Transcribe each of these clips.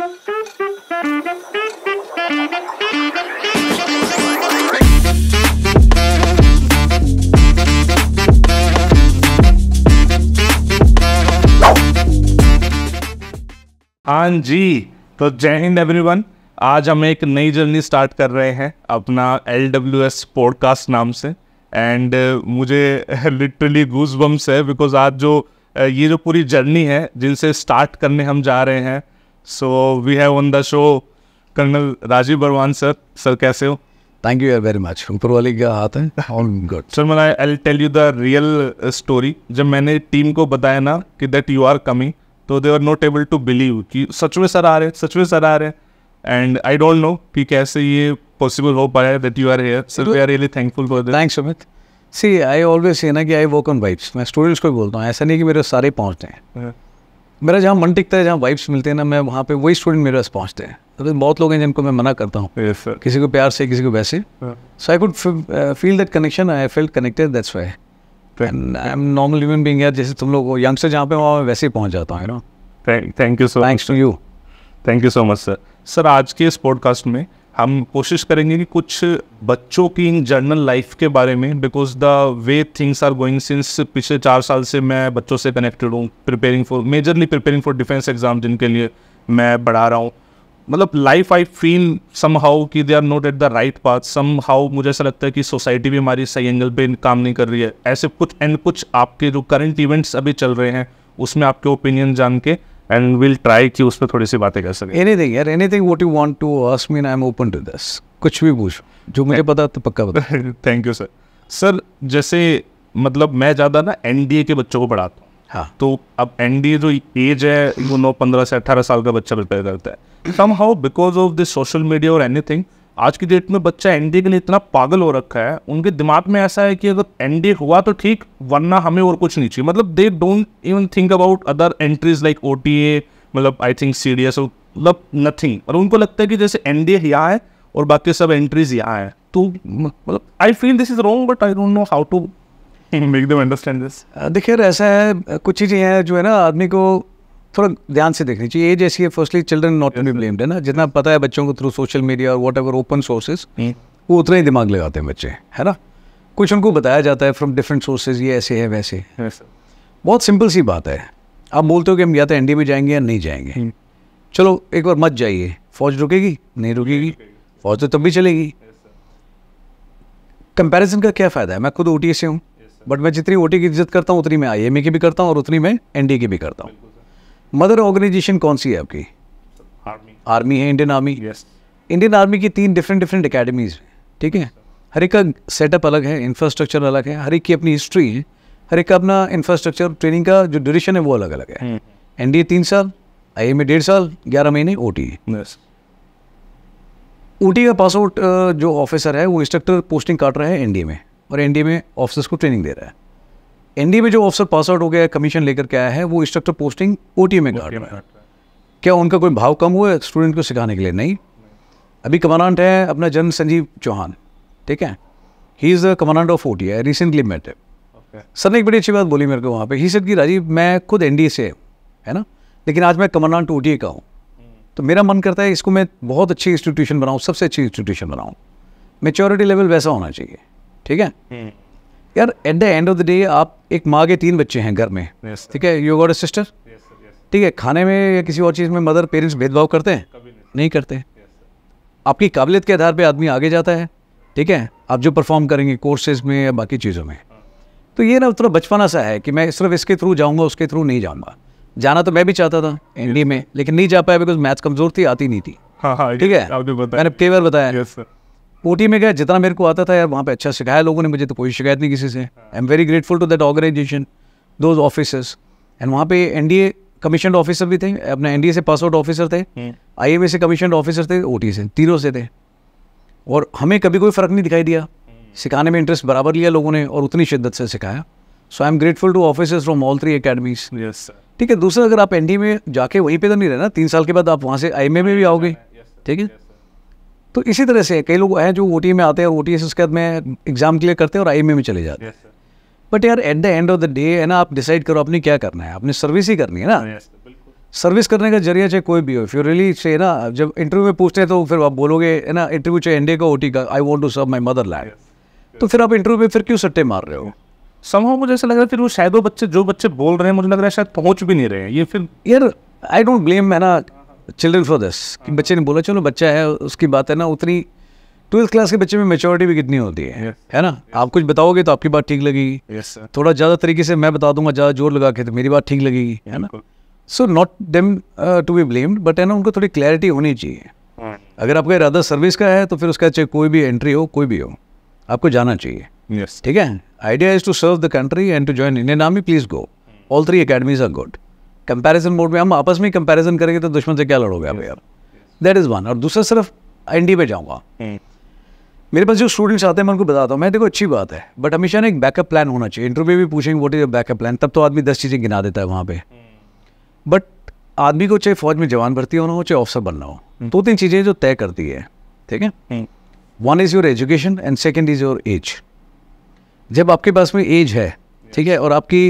हाँ जी तो जय हिंद एवरीवन आज हम एक नई जर्नी स्टार्ट कर रहे हैं अपना एल डब्ल्यू एस पॉडकास्ट नाम से एंड uh, मुझे लिटरली गूज बम्स है बिकॉज आज जो uh, ये जो पूरी जर्नी है जिनसे स्टार्ट करने हम जा रहे हैं so we have on the show colonel Rajiv Barwan sir sir कैसे हो थैंक यू वेरी मच ऊपर वाले क्या हाथ है सर मैं I will tell you the real story जब मैंने टीम को बताया ना कि दैट यू आर कमिंग तो they are not able to believe कि सच में सर आ रहे सच में सर आ रहे एंड आई डोंट नो कि कैसे ये पॉसिबल हो पाया that you are here sir we are really thankful for this thanks Amit see I always say ना कि आई वोक ऑन वाइब्स मैं स्टूडेंट्स को बोलता हूँ ऐसा नहीं कि मेरे सारे पहुँचते हैं मेरा जहाँ मन टिकता है जहाँ वाइब्स मिलते हैं ना मैं वहाँ पे वही स्टूडेंट मेरे पास पहुँचते हैं तो बहुत लोग हैं जिनको मैं मना करता हूँ yes, किसी को प्यार से किसी को वैसे so I could feel that connection I felt connected that's why I am normal human being जैसे तुम लोग यंगस्टर जहाँ पे वहाँ वैसे ही पहुँच जाता हूँ thank you so thanks to you thank you so much sir sir आज के इस पॉडकास्ट में हम कोशिश करेंगे कि कुछ बच्चों की इन जर्नल लाइफ के बारे में because the way things are going since पिछले चार साल से मैं बच्चों से कनेक्टेड हूँ preparing for majorly preparing for defence exam जिनके लिए मैं पढ़ा रहा हूँ मतलब life I feel somehow कि they are not at the right path somehow मुझे ऐसा लगता है कि सोसाइटी भी हमारी सही एंगल पे काम नहीं कर रही है ऐसे कुछ एंड कुछ आपके जो करंट इवेंट्स अभी चल रहे हैं उसमें आपके ओपिनियन जान के एंड विल ट्राई कि उसमें थोड़ी सी बातें कर सकें एनी थिंग यार anything what you want to ask mean I am open to this कुछ भी पूछ जो मुझे पता तो पक्का पता थैंक यू सर सर जैसे मतलब मैं ज़्यादा ना एन के बच्चों को पढ़ाता हूँ हाँ तो अब एन जो एज है वो नौ पंद्रह से अट्ठारह साल का बच्चा प्रिपेयर करता है somehow because of this social media और एनी थिंग आज की डेट में बच्चा एनडीए के लिए इतना पागल हो रखा है उनके दिमाग में ऐसा है कि अगर एनडीए हुआ तो ठीक वरना हमें और कुछ नहीं चाहिए मतलब they don't even think about other entries like ओ मतलब आई थिंक सी डी मतलब नथिंग और उनको लगता है कि जैसे एनडीए यहाँ है और बाकी सब एंट्रीज यहाँ है तो मतलब I feel this is wrong but I don't know how to make them understand this देखिए ऐसा है कुछ चीज़ें हैं जो है ना आदमी को थोड़ा ध्यान से देखनी चाहिए एज ऐसी है firstly children not to be blamed है ना जितना पता है बच्चों को थ्रू सोशल मीडिया और वॉट एवर ओपन सोर्सेज वो उतना ही दिमाग लगाते हैं बच्चे है ना कुछ उनको बताया जाता है फ्रॉम डिफरेंट सोर्सेज ये ऐसे है वैसे बहुत सिंपल सी बात है आप बोलते हो कि हम या तो एन में जाएंगे या नहीं जाएंगे hmm. चलो एक बार मत जाइए फौज रुकेगी नहीं रुकेगी फौज तो तब भी चलेगी कंपैरिजन का क्या फ़ायदा है मैं खुद ओ से हूँ बट मैं जितनी ओ की इज्जत करता हूँ उतनी मैं आई e की भी करता हूँ और उतनी मैं एन की भी करता हूँ मदर ऑर्गेनाइजेशन कौन सी है आपकी आर्मी आर्मी है Indian army yes Indian army की तीन डिफरेंट डिफरेंट अकेडमीज़ हैं ठीक है हर एक का सेटअप अलग है इंफ्रास्ट्रक्चर अलग है हर एक की अपनी हिस्ट्री है हर एक का अपना इंफ्रास्ट्रक्चर ट्रेनिंग का जो ड्यूरेशन है वो अलग अलग है एन डी ए तीन साल आई एम ए डेढ़ साल ग्यारह महीने ओ टी ओ टी का पास आउट जो ऑफिसर है वो इंस्ट्रक्टर पोस्टिंग काट रहा है एन डी ए में और एन डी ए में ऑफिसर्स को ट्रेनिंग दे रहा है एनडीए में जो ऑफिसर पास आउट हो गया कमीशन लेकर के आया है वो इंस्ट्रक्टर पोस्टिंग ओ में कर क्या उनका कोई भाव कम हुआ स्टूडेंट को सिखाने के लिए नहीं अभी कमांडेंट है अपना जन संजीव चौहान ठीक है he is the commandant of O T I recently met sir ने एक बड़ी अच्छी बात बोली मेरे को वहाँ पे ही सर की राजीव मैं खुद एन से है ना लेकिन आज मैं कमांडेंट ओ का हूँ हम्म। तो मेरा मन करता है इसको मैं बहुत अच्छी इंस्टीट्यूशन बनाऊँ सबसे अच्छी इंस्टीट्यूशन बनाऊँ मेच्योरिटी लेवल वैसा होना चाहिए ठीक है हम्म। यार at the end of the day आप एक माँ के तीन बच्चे हैं घर में ठीक है यू गॉट अ सिस्टर ठीक है खाने में या किसी और चीज़ में मदर पेरेंट्स भेदभाव करते हैं नहीं।, नहीं करते आपकी काबिलियत के आधार पर आदमी आगे जाता है ठीक है आप जो परफॉर्म करेंगे कोर्सेज में या बाकी चीज़ों में हाँ। तो ये ना उतना बचपना सा है कि मैं सिर्फ इसके थ्रू जाऊंगा उसके थ्रू नहीं जाऊंगा जाना तो मैं भी चाहता था एनडीए में लेकिन नहीं जा पाया बिकॉज मैथ्स कमज़ोर थी आती नहीं थी हाँ, हाँ, ठीक है मैंने कई बार बताया पोटी में गया जितना मेरे को आता था यार वहाँ पे अच्छा सिखाया लोगों ने मुझे तो कोई शिकायत नहीं किसी से I am very grateful to that organisation those officers and वहाँ पे N D A commission officer भी थे अपने एन डी ए से पास आउट ऑफिसर थे आई एम ए से कमीशन ऑफिसर थे ओ टी से तीनों से थे और हमें कभी कोई फ़र्क नहीं दिखाई दिया सिखाने में इंटरेस्ट बराबर लिया लोगों ने और उतनी शिद्दत से सिखाया so I am grateful to officers from all three academies ठीक है दूसरा अगर आप एन में जाके वहीं पर तो नहीं रहना तीन साल के बाद आप वहाँ से आई में भी आओगे ठीक है तो इसी तरह से कई लोग हैं जो ओ में आते हैं ओ टी उसके बाद में एग्ज़ाम क्लियर करते हैं और आई में चले जाते हैं बट यार at the end of the day है ना आप डिसाइड करो आपने क्या करना है आपने सर्विस ही करनी है ना सर्विस करने का जरिया चाहे कोई भी हो फिर रियली से ना जब इंटरव्यू में पूछते हैं तो फिर आप बोलोगे है ना इंटरव्यू चाहे इंडिया का ओटी का I want to serve my motherland तो फिर आप इंटरव्यू में फिर क्यों सट्टे मार रहे हो समूह मुझे ऐसा लग रहा है फिर वो शायद वो बच्चे जो बच्चे बोल रहे हैं मुझे लग रहा है शायद पहुंच भी नहीं रहे हैं ये फिर यार आई डोंट ब्लेम है ना चिल्ड्रन फॉर दिस कि हाँ। बच्चे ने बोला चलो बच्चा है उसकी बात है ना उतनी ट्वेल्थ क्लास के बच्चे में मेचोरिटी भी कितनी होती है yes. है ना yes. आप कुछ बताओगे तो आपकी बात ठीक लगेगी yes, थोड़ा ज़्यादा तरीके से मैं बता दूंगा ज़्यादा जोर लगा के तो मेरी बात ठीक लगेगी है ना so not damn to be blamed but है ना उनको थोड़ी क्लैरिटी होनी चाहिए हाँ। अगर आपका इरादा सर्विस का है तो फिर उसका चाहे कोई भी एंट्री हो कोई भी हो आपको जाना चाहिए yes. ठीक है idea is to serve the country and to join Indian army please go all three academies are good comparison mode में हम आपस में कंपैरिजन करेंगे तो दुश्मन से क्या लड़ोगे आप यार दैट इज़ वन और दूसरा सिर्फ एन पे जाऊँगा हम्म। मेरे पास जो स्टूडेंट्स आते हैं मैं उनको बताता हूँ मैं देखो अच्छी बात है बट हमेशा ना एक बैकअप प्लान होना चाहिए इंटरव्यू भी पूछेंगे वोट इज बैकअप प्लान तब तो आदमी दस चीज़ें गिना देता है वहाँ पे बट हम्म। आदमी को चाहे फौज में जवान भर्ती होना हो चाहे ऑफिसर बनना हो हम्म। दो तीन चीज़ें जो तय करती है ठीक है one is your education and second is your age जब आपके पास में एज है ठीक है और आपकी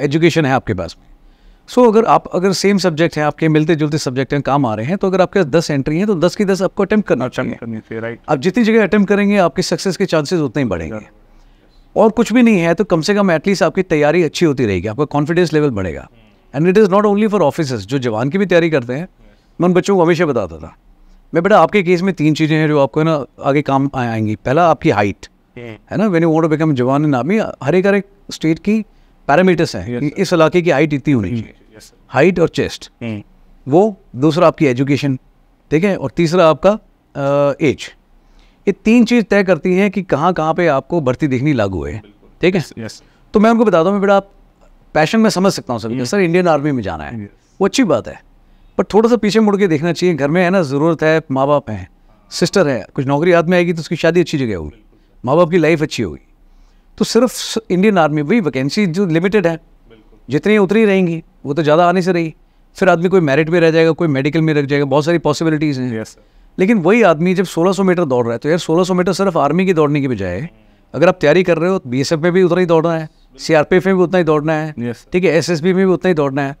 एजुकेशन है आपके पास में सो so, अगर आप अगर सेम सब्जेक्ट हैं आपके मिलते जुलते सब्जेक्ट हैं काम आ रहे हैं तो अगर आपके दस एंट्री हैं तो दस की दस आपको अटैम्प्ट करना चाहिए राइट आप जितनी जगह अटैम्प्ट करेंगे आपके सक्सेस के चांसेस उतने ही बढ़ेंगे और कुछ भी नहीं है तो कम से कम एटलीस्ट आपकी तैयारी अच्छी होती रहेगी आपका कॉन्फिडेंस लेवल बढ़ेगा and it is not only for officers जो जवान की भी तैयारी करते हैं मैं उन बच्चों को हमेशा बताता था मैं बेटा आपके केस में तीन चीज़ें हैं जो आपको ना आगे काम आएंगी पहला आपकी हाइट hmm. है ना वेन यू वॉन्ट बिकम जवान इन आर्मी हर एक हर एक स्टेट की पैरामीटर्स हैं इस इलाके की हाइट इतनी होनी चाहिए हाइट और चेस्ट हम्म। वो दूसरा आपकी एजुकेशन ठीक है और तीसरा आपका एज ये तीन चीज़ तय करती हैं कि कहाँ कहाँ पे आपको भर्ती देखनी लागू है ठीक है तो मैं उनको बताता हूँ बेटा आप पैशन में समझ सकता हूँ सभी हम्म। सर इंडियन आर्मी में जाना है वो अच्छी बात है पर थोड़ा सा पीछे मुड़ के देखना चाहिए घर में है ना ज़रूरत है माँ बाप हैं सिस्टर है कुछ नौकरी हाथ में आएगी तो उसकी शादी अच्छी जगह होगी माँ बाप की लाइफ अच्छी होगी तो सिर्फ इंडियन आर्मी वही वैकेंसी जो लिमिटेड है जितनी उतनी रहेंगी वो तो ज़्यादा आने से रही फिर आदमी कोई मेरिट में रह जाएगा कोई मेडिकल में रह जाएगा बहुत सारी पॉसिबिलिटीज़ हैं yes, लेकिन वही आदमी जब 1600 मीटर दौड़ रहा है तो यार 1600 मीटर सिर्फ आर्मी की दौड़ने की बजाय अगर आप तैयारी कर रहे हो तो बी में भी उतना ही दौड़ना है सी में भी उतना ही दौड़ना है ठीक है एस में भी उतना ही दौड़ना है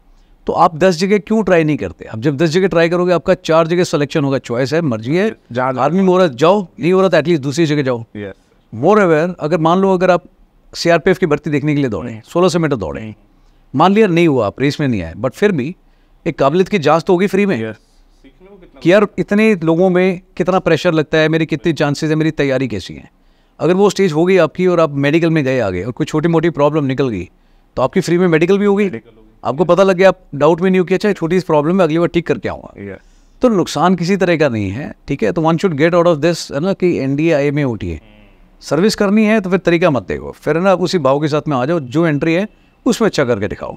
तो आप दस जगह क्यों ट्राई नहीं करते आप जब दस जगह ट्राई करोगे आपका चार जगह सेलेक्शन होगा चॉइस है मर्जी है आर्मी में हो रहा जाओ नहीं हो रहा तो एटलीस्ट दूसरी जगह जाओ मोर अवेयर अगर मान लो अगर आप सीआरपीएफ की भर्ती देखने के लिए दौड़े सोलह सौ मीटर दौड़े मान लिया नहीं हुआ आप रेस में नहीं आए बट फिर भी एक काबिलियत की जांच तो होगी फ्री में कि यार इतने लोगों में कितना प्रेशर लगता है मेरी कितनी चांसेस है मेरी तैयारी कैसी है अगर वो स्टेज हो गई आपकी और आप मेडिकल में गए आगे और कोई छोटी मोटी प्रॉब्लम निकल गई तो आपकी फ्री में मेडिकल भी होगी आपको पता लग गया आप डाउट में नहीं हो कि अच्छा छोटी इस प्रॉब्लम में अगली बार ठीक करके आऊँगा तो नुकसान किसी तरह का नहीं है ठीक है तो one should get out of this है ना कि एन डी आई में उठिए सर्विस करनी है तो फिर तरीका मत देखो फिर ना आप उसी भाव के साथ में आ जाओ जो एंट्री है उसमें अच्छा करके दिखाओ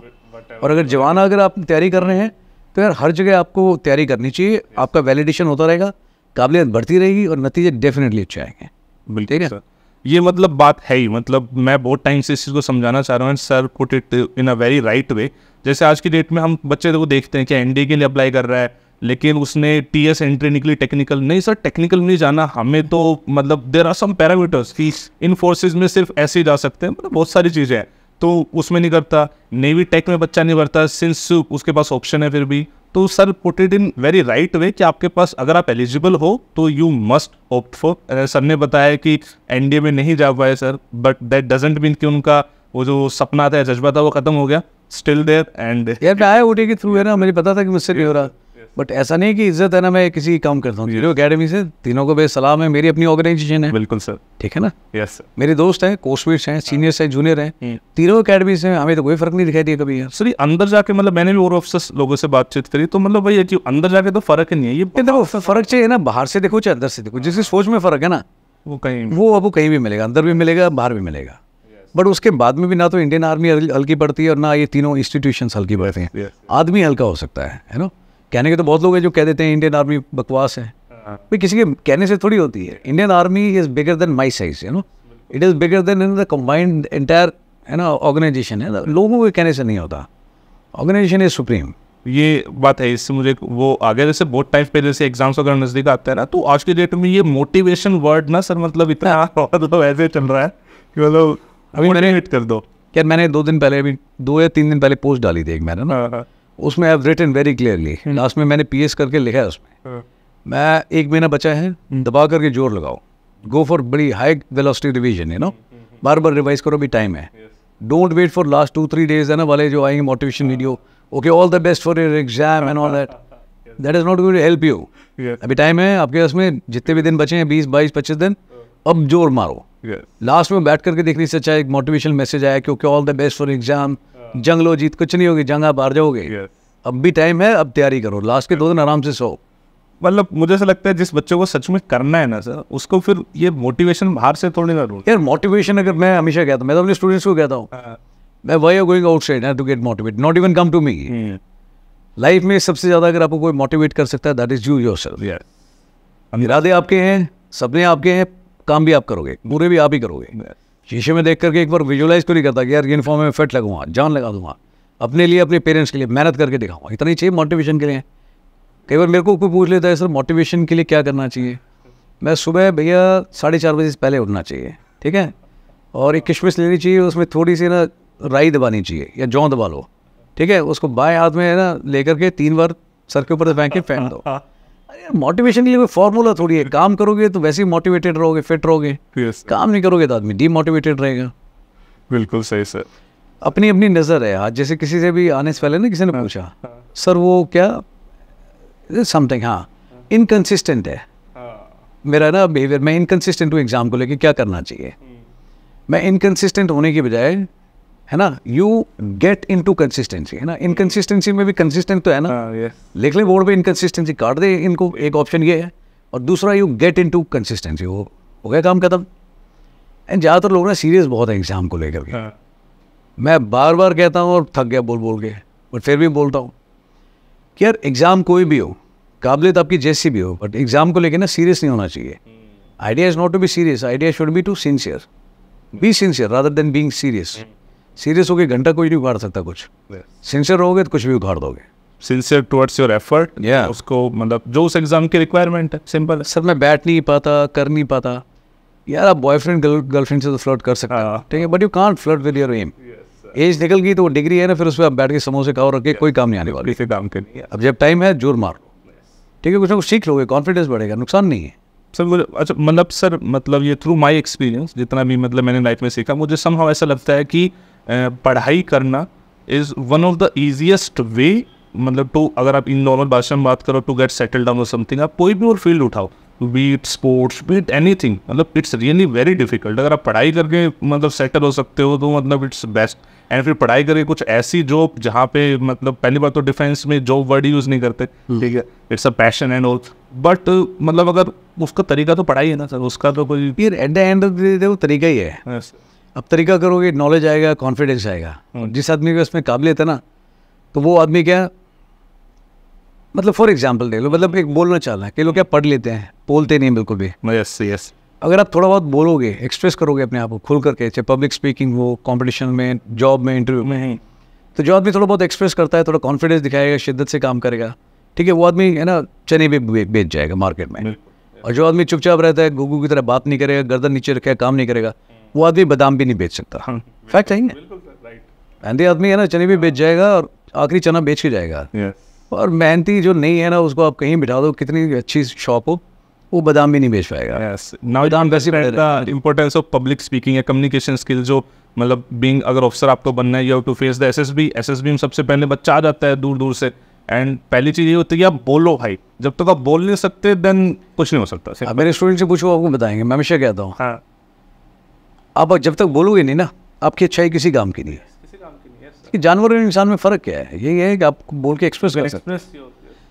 और अगर जवान अगर आप तैयारी कर रहे हैं तो यार हर जगह आपको तैयारी करनी चाहिए आपका वैलिडेशन होता रहेगा काबिलियत बढ़ती रहेगी और नतीजे डेफिनेटली अच्छे आएंगे बिल्कुल ठीक है ये मतलब बात है ही मतलब मैं बहुत टाइम से इस चीज़ को समझाना चाह रहा हूँ sir put it in a very right way जैसे आज की डेट में हम बच्चे को देखते हैं कि एनडी के लिए अप्लाई कर रहा है लेकिन उसने टी एस एंट्री निकली टेक्निकल नहीं सर टेक्निकल नहीं जाना हमें तो मतलब there are some parameters fees in forces में सिर्फ ऐसे ही जा सकते हैं मतलब बहुत सारी चीज़ें हैं तो उसमें नहीं करता नेवी टेक में बच्चा नहीं भरता सिंस उसके पास ऑप्शन है फिर भी तो sir put it in very right way कि आपके पास अगर आप एलिजिबल हो तो you must opt for sir ने बताया कि एन में नहीं जा पाए sir but that doesn't mean कि उनका वो जो सपना था जज्बा था वो खत्म हो गया स्टिल देयर एंड यार मैं आया ओटी के थ्रू है ना मुझे पता था कि मुझसे नहीं हो रहा बट ऐसा नहीं कि इज्जत है ना मैं किसी काम करता हूँ जीरो अकेडमी से तीनों को भेज सलाम है मेरी अपनी ऑर्गेनाइजेशन है बिल्कुल सर ठीक है ना यस सर मेरे दोस्त हैं कोचमेट्स हैं सीनियर्स हैं जूनियर हैं हम्म। तीनों अकेडमी से हमें तो कोई फर्क नहीं दिखाई दिया कभी यार सर अंदर जाके मतलब मैंने भी और ऑफिस लोगों से बातचीत करी तो मतलब भाई अंदर जाके तो फर्क ही नहीं है ये देखो फर्क चाहिए ना बाहर से देखो चाहे अंदर से देखो जिसकी सोच में फर्क है ना वो कहीं वो अब कहीं भी मिलेगा अंदर भी मिलेगा बाहर भी मिलेगा बट उसके बाद में भी ना तो इंडियन आर्मी हल्की पड़ती है और ना ये तीनों इंस्टीट्यूशन हल्की पड़ते हैं आदमी हल्का हो सकता है है ना कहने के तो बहुत लोग हैं जो कह देते हैं इंडियन आर्मी बकवास है हाँ। भाई किसी के कहने से थोड़ी होती है Indian army is bigger than my size you know it is bigger than in the combined entire है ना ऑर्गेनाइजेशन है ना लोगों के कहने से नहीं होता ऑर्गेनाइजेशन इज सुप्रीम ये बात है इससे मुझे वो आगे जैसे बहुत टाइम पहले जैसे एग्जाम्स वगैरह नज़दीक आते हैं ना तो आज के डेट में ये मोटिवेशन वर्ड ना सर मतलब इतना मतलब ऐसे चल रहा है कि मतलब अभी मैंने हिट कर दो यार मैंने दो दिन पहले अभी दो या तीन दिन पहले पोस्ट डाली थी एक मैंने ना हाँ, हाँ। उसमें I have written very clearly last में मैंने पी करके लिखा है उसमें हाँ। मैं एक महीना बचा है hmm. दबा करके जोर लगाओ गो फॉर बड़ी high velocity revision you know बार बार रिवाइज करो भी टाइम है don't wait for last two three days है ना वाले जो आएंगे motivation video okay all the best for your exam and all that that is not going to help you अभी टाइम है आपके पास में जितने भी दिन बचे हैं बीस बाईस पच्चीस दिन हाँ। अब जोर मारो लास्ट में बैठ करके देखने से अच्छा एक मोटिवेशन मैसेज आया क्योंकि all the best for exam जंग लो जीत कुछ नहीं होगी जंग आप हार जाओगे अब भी टाइम है अब तैयारी करो लास्ट के दो दिन आराम से सो मतलब मुझे ऐसा लगता है जिस बच्चों को सच में करना है ना सर उसको फिर ये मोटिवेशन बाहर से थोड़ी ना ढूंढ यार मोटिवेशन अगर मैं हमेशा कहता हूँ मैं तो अपने स्टूडेंट्स को कहता हूँ हाँ। मैं why are going outside to get motivate not even come to me life में सबसे ज़्यादा अगर आपको कोई मोटिवेट कर सकता है that is you yourself इरादे आपके हैं सपने आपके हैं काम भी आप करोगे बुरे भी आप ही करोगे yeah. शीशे में देख करके एक बार विजुलाइज तो नहीं करता कि यार यूनिफॉर्म में फिट लगूंगा जान लगा दूंगा अपने लिए अपने पेरेंट्स के लिए मेहनत करके दिखाऊंगा इतना ही चाहिए मोटिवेशन के लिए कई बार मेरे को कोई पूछ लेता है सर मोटिवेशन के लिए क्या करना चाहिए मैं सुबह भैया साढ़े चार बजे से पहले उठना चाहिए ठीक है और एक किशमिश लेनी चाहिए उसमें थोड़ी सी ना राई दबानी चाहिए या जौ दबा लो ठीक है उसको बाएं हाथ में ना लेकर के तीन बार सर के ऊपर फेंक के फेंक दो अरे मोटिवेशन के लिए कोई फॉर्मूला थोड़ी है काम करोगे तो वैसे ही मोटिवेटेड रहोगे फिट रहोगे yes, काम नहीं करोगे तो आदमी डीमोटिवेटेड रहेगा बिल्कुल सही सर अपनी अपनी नज़र है आज जैसे किसी से भी आने से पहले ना किसी ने हाँ। पूछा हाँ। सर वो क्या समथिंग हाँ इनकन्सिस्टेंट है हाँ। मेरा ना बिहेवियर मैं इनकन्सिस्टेंट हूँ एग्ज़ाम को लेकर क्या करना चाहिए हम्म। मैं इनकन्सिस्टेंट होने के बजाय है ना you get into consistency है ना इनकन्सिस्टेंसी में भी कंसिस्टेंट तो है ना हाँ, लिख ले बोर्ड पे इनकन्सिस्टेंसी काट दे इनको एक ऑप्शन ये है और दूसरा you get into consistency हो हो गया काम खत्म एंड ज़्यादातर लोग ना सीरियस बहुत है एग्ज़ाम को लेकर के हाँ। मैं बार बार कहता हूँ और थक गया बोल बोल के बट फिर भी बोलता हूँ कि यार एग्ज़ाम कोई भी हो काबिलियत आपकी जैसी भी हो बट एग्ज़ाम को लेकर ना सीरियस नहीं होना चाहिए idea is not to be serious idea should be to sincere be sincere rather than being serious serious गए घंटा कोई नहीं उखाड़ सकता कुछ सिंसियर गए तो कुछ भी उगाड़ दोगे सिंसियर टुवर्ड्स योर एफर्ट या उसको मतलब जो उस एग्ज़ाम की रिक्वायरमेंट है सिंपल सर मैं बैठ नहीं पाता कर नहीं पाता यार आप बॉयफ्रेंड गर्लफ्रेंड से तो फ्लर्ट कर सकते हैं हाँ। ठीक है but you can't flirt with your um age निकल गई तो वो डिग्री है ना फिर उस पर आप बैठ के समोसे खाओ रखे कोई काम नहीं आने वाला काम करनी अब जब टाइम है जोर मारो ठीक है कुछ ना कुछ सीख लोगे कॉन्फिडेंस बढ़ेगा नुकसान नहीं है सर अच्छा मतलब सर मतलब ये थ्रू माय एक्सपीरियंस जितना भी मतलब मैंने लाइफ में सीखा मुझे समहाव ऐसा लगता है कि पढ़ाई करना is one of the easiest way मतलब टू अगर आप इन नॉर्मल भाषा में बात करो टू गेट सेटल डाउन और समथिंग आप कोई भी और फील्ड उठाओ be it sports be it anything मतलब इट्स रियली वेरी डिफिकल्ट अगर आप पढ़ाई करके मतलब सेटल हो सकते हो तो मतलब इट्स बेस्ट एंड फिर पढ़ाई करके कुछ ऐसी जॉब जहाँ पे मतलब पहली बार तो डिफेंस में जॉब वर्ड यूज़ नहीं करते हम्म। ठीक है it's a passion and all but मतलब अगर उसका तरीका तो पढ़ाई है ना सर उसका तो कोई फिर at the end of the day वो तरीका ही है yes. अब तरीका करोगे नॉलेज आएगा कॉन्फिडेंस आएगा hmm. जिस आदमी के उसमें काबिलियत है ना तो वो आदमी क्या मतलब फॉर एग्जाम्पल देख लो मतलब एक बोलना चाह रहा है कि लोग क्या पढ़ लेते हैं बोलते नहीं बिल्कुल भी यस यस अगर आप थोड़ा बहुत बोलोगे एक्सप्रेस करोगे अपने आप को खुल करके चाहे पब्लिक स्पीकिंग हो कॉम्पिटिशन में जॉब में इंटरव्यू में तो जो आदमी थोड़ा बहुत एक्सप्रेस करता है थोड़ा कॉन्फिडेंस दिखाएगा शिद्दत से काम करेगा ठीक है वो आदमी है ना चने भी बेच जाएगा मार्केट में और जो आदमी चुपचाप रहता है गुगू की तरह बात नहीं करेगा गर्दन नीचे रखेगा काम नहीं करेगा वो आदमी बादाम भी नहीं बेच सकता फैक्ट हाँ। है मेहनती आदमी है ना चने भी बेच जाएगा और आखिरी चना बेच के जाएगा और मेहनती जो नहीं है ना उसको आप कहीं बिठा दो कितनी अच्छी शॉप हो वो बादाम भी नहीं बेच पाएगा now importance of public speaking या कम्युनिकेशन स्किल जो मतलब बीइंग अगर ऑफिसर आपको बनना है you to face the SSB SSB में सबसे पहले बच्चा आ जाता है दूर दूर से एंड पहली चीज़ ये होती है आप बोलो भाई जब तक तो आप बोल नहीं सकते देन कुछ नहीं हो सकता मेरे स्टूडेंट से पूछो आपको बताएंगे मैं हमेशा कहता हूँ हाँ आप जब तक बोलोगे नहीं ना आपकी अच्छाई किसी काम की नहीं है कि जानवर और इंसान में फ़र्क क्या है यही है कि आप बोल के एक्सप्रेस कर सकते हैं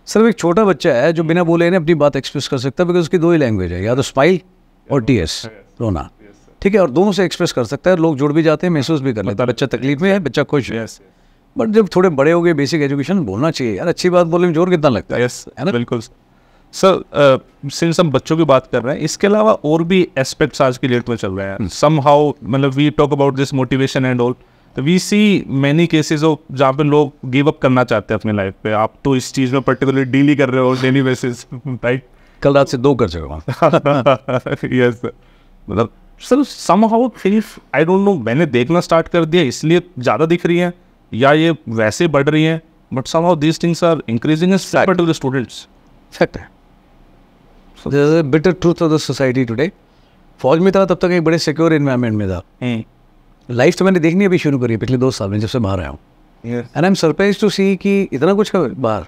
सर एक छोटा बच्चा है जो बिना बोले ना अपनी बात एक्सप्रेस कर सकता है बिकॉज उसकी दो ही लैंग्वेज है या तो स्माइल और टी एस रोना ठीक है और दोनों से एक्सप्रेस कर सकता है लोग जुड़ भी जाते हैं हाँ, महसूस भी कर लेते हैं बच्चा तकलीफ में है बच्चा खुश है बट जब थोड़े बड़े हो गए बेसिक एजुकेशन बोलना चाहिए यार अच्छी बात बोलने में जोर कितना लगता है यस है ना बिल्कुल सर सिंस uh, हम बच्चों की बात कर रहे हैं इसके अलावा और भी एस्पेक्ट्स आज के डेट में चल रहे हैं सम hmm. हाउ मतलब we talk about this motivation and all तो वी सी मैनी केसेज हो जहाँ पे लोग गिव अप करना चाहते हैं अपने लाइफ पे आप तो इस चीज़ में पर्टिकुलरली डील ही कर रहे हो डेली बेसिस राइट कल रात से दो कर चुका यस मतलब सर सम हाउ फिर आई डोंट नो मैंने देखना स्टार्ट कर दिया इसलिए ज़्यादा दिख रही हैं या ये वैसे बढ़ रही हैं but somehow these things are increasing to the students fact है better truth of the society today फौज में था तब तक एक बड़े सिक्योर इन्वायरमेंट में था हम्म। लाइफ तो मैंने देखनी अभी शुरू करी है पिछले दो साल में जब से बाहर आया हूँ and I am surprise to see कि इतना कुछ बाहर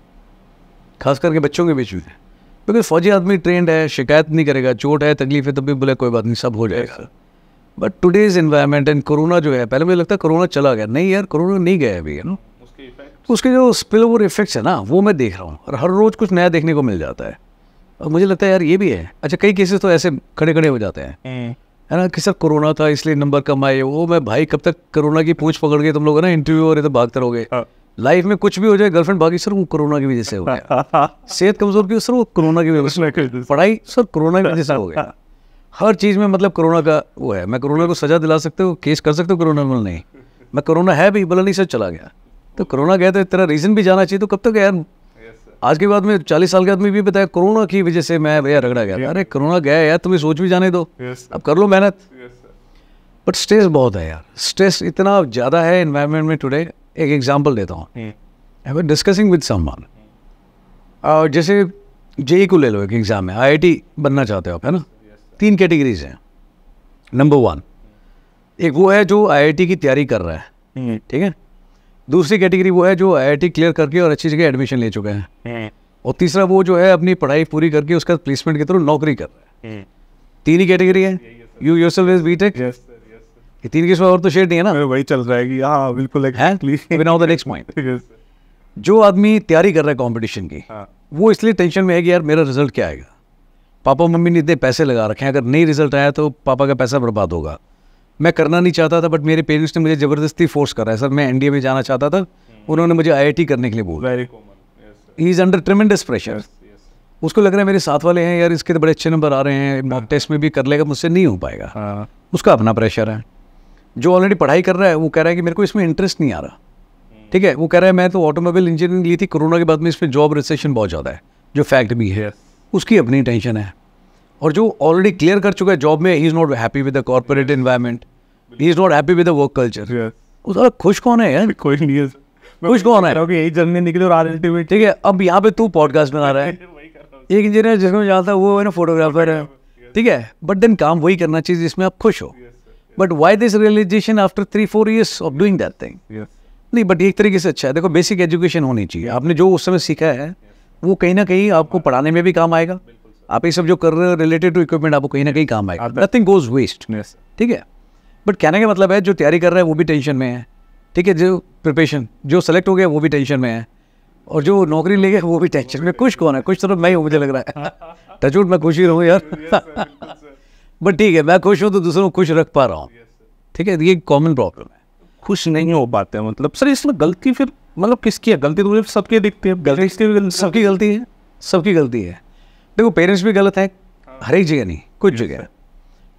खास करके बच्चों के बीच में क्योंकि फौजी आदमी ट्रेंड है शिकायत नहीं करेगा चोट है तकलीफ है तब भी बोले कोई बात नहीं सब हो जाएगा but today's environment and corona जो है पहले मुझे लगता है कोरोना चला गया नहीं यार कोरोना नहीं गया अभी है ना उसके जो स्पिल ओवर इफेक्ट्स है ना वो मैं देख रहा हूँ और हर रोज़ कुछ नया देखने को मिल जाता है और मुझे लगता है यार ये भी है अच्छा कई केसेस तो ऐसे खड़े खड़े हो जाते हैं hmm. है ना कि सर कोरोना था इसलिए नंबर कम आए वो मैं भाई कब तक कोरोना की पूछ पकड़ गए तुम लोग ना इंटरव्यू हो रहे थे तो भागते रहोगे लाइफ हाँ। में कुछ भी हो जाए गर्लफ्रेंड भागी सर वो कोरोना की वजह से हो गया सेहत कमजोर की सर वो कोरोना की वजह से पढ़ाई सर कोरोना की वजह से हो गया हाँ। हर चीज़ में मतलब कोरोना का वो है मैं कोरोना को सजा दिला सकते हो केस कर सकते हो कोरोना में नहीं मैं कोरोना है भी बोला नहीं सर चला गया तो कोरोना गया तो तेरा रीज़न भी जाना चाहिए तो कब तक यार आज के बाद में चालीस साल के आदमी भी बताया कोरोना की वजह से मैं भैया रगड़ा गया अरे कोरोना गया यार तुम्हें सोच भी जाने दो अब कर लो मेहनत बट स्ट्रेस बहुत है यार स्ट्रेस इतना ज़्यादा है इन्वायरमेंट में टुडे एक एग्जाम्पल देता हूँ आई डिस्कसिंग विद सम्मान और जैसे जेई e को ले लो एक एग्ज़ाम है आई बनना चाहते हो आप है ना yes, तीन कैटेगरीज हैं नंबर वन एक वो है जो आई की तैयारी कर रहा है hmm. ठीक है दूसरी कैटेगरी वो है जो आई क्लियर करके और अच्छी जगह एडमिशन ले चुके हैं हम्म। और तीसरा वो जो है अपनी पढ़ाई पूरी करके उसका प्लेसमेंट के थ्रू नौकरी कर रहा है हम्म। तीन ही कैटेगरी है you yourself is B tech तीन किस्म और तो शेड नहीं है ना वही चल रहा है कि हाँ बिल्कुल नाउ द नेक्स्ट पॉइंट जो आदमी तैयारी कर रहा है कॉम्पिटिशन की हाँ। वो इसलिए टेंशन में है कि यार मेरा रिजल्ट क्या आएगा पापा मम्मी ने इतने पैसे लगा रखे हैं अगर नहीं रिजल्ट आया तो पापा का पैसा बर्बाद होगा मैं करना नहीं चाहता था बट मेरे पेरेंट्स ने मुझे ज़बरदस्ती फोर्स करा है सर मैं एनडीए में जाना चाहता था उन्होंने मुझे आईआईटी करने के लिए बोला he is under tremendous pressure उसको लग रहा है मेरे साथ वाले हैं यार इसके तो बड़े अच्छे नंबर आ रहे हैं मॉक टेस्ट हाँ। में भी कर लेगा मुझसे नहीं हो पाएगा हाँ। उसका अपना प्रेशर है जो ऑलरेडी पढ़ाई कर रहा है वो कह रहा है कि मेरे को इसमें इंटरेस्ट नहीं आ रहा हम्म। ठीक है वो कह रहा है मैं तो ऑटोमोबाइल इंजीनियरिंग ली थी कोरोना के बाद में इसमें जॉब रिसेशन बहुत ज़्यादा है जो फैक्ट भी है उसकी अपनी टेंशन है और जो ऑलरेडी क्लियर कर चुका है जॉब में he is not happy with the corporate environment he is not happy with the work culture वो सारा खुश कौन है यार कोई नहीं है खुश कौन है ओके यही जर्नी निकले और अल्टीमेट ठीक है अब यहाँ पे तू पॉडकास्ट बना रहा है एक इंजीनियर जिसको जानता है वो है ना फोटोग्राफर है ठीक है बट देन काम वही करना चाहिए जिसमें आप खुश हो but why this realisation after three four years of doing that thing नहीं बट एक तरीके से अच्छा है देखो बेसिक एजुकेशन होनी चाहिए आपने जो उस समय सीखा है वो कहीं ना कहीं आपको पढ़ाने में भी काम आएगा आप ये सब जो कर रहे हो रिलेटेड टू इक्विपमेंट आपको कहीं ना कहीं काम आएगा नथिंग गोज वेस्ट ठीक है बट कहने का मतलब है जो तैयारी कर रहा है वो भी टेंशन में है ठीक है जो प्रिपरेशन जो सेलेक्ट हो गया वो भी टेंशन में है और जो नौकरी ले गए वो भी टेंशन में कुछ कौन है कुछ तो, तो मैं ही मुझे लग रहा है टचूट मैं खुश ही रहूँ यार बट ठीक है मैं खुश हूँ तो दूसरों को खुश रख पा रहा हूँ ठीक है ये कॉमन प्रॉब्लम है खुश नहीं हो पाते मतलब सर इसमें गलती फिर मतलब किसकी है गलती तो मुझे सबकी दिखती है गलती इसकी सबकी गलती है सबकी गलती है देखो पेरेंट्स भी गलत है हाँ। हर एक जगह नहीं कुछ जगह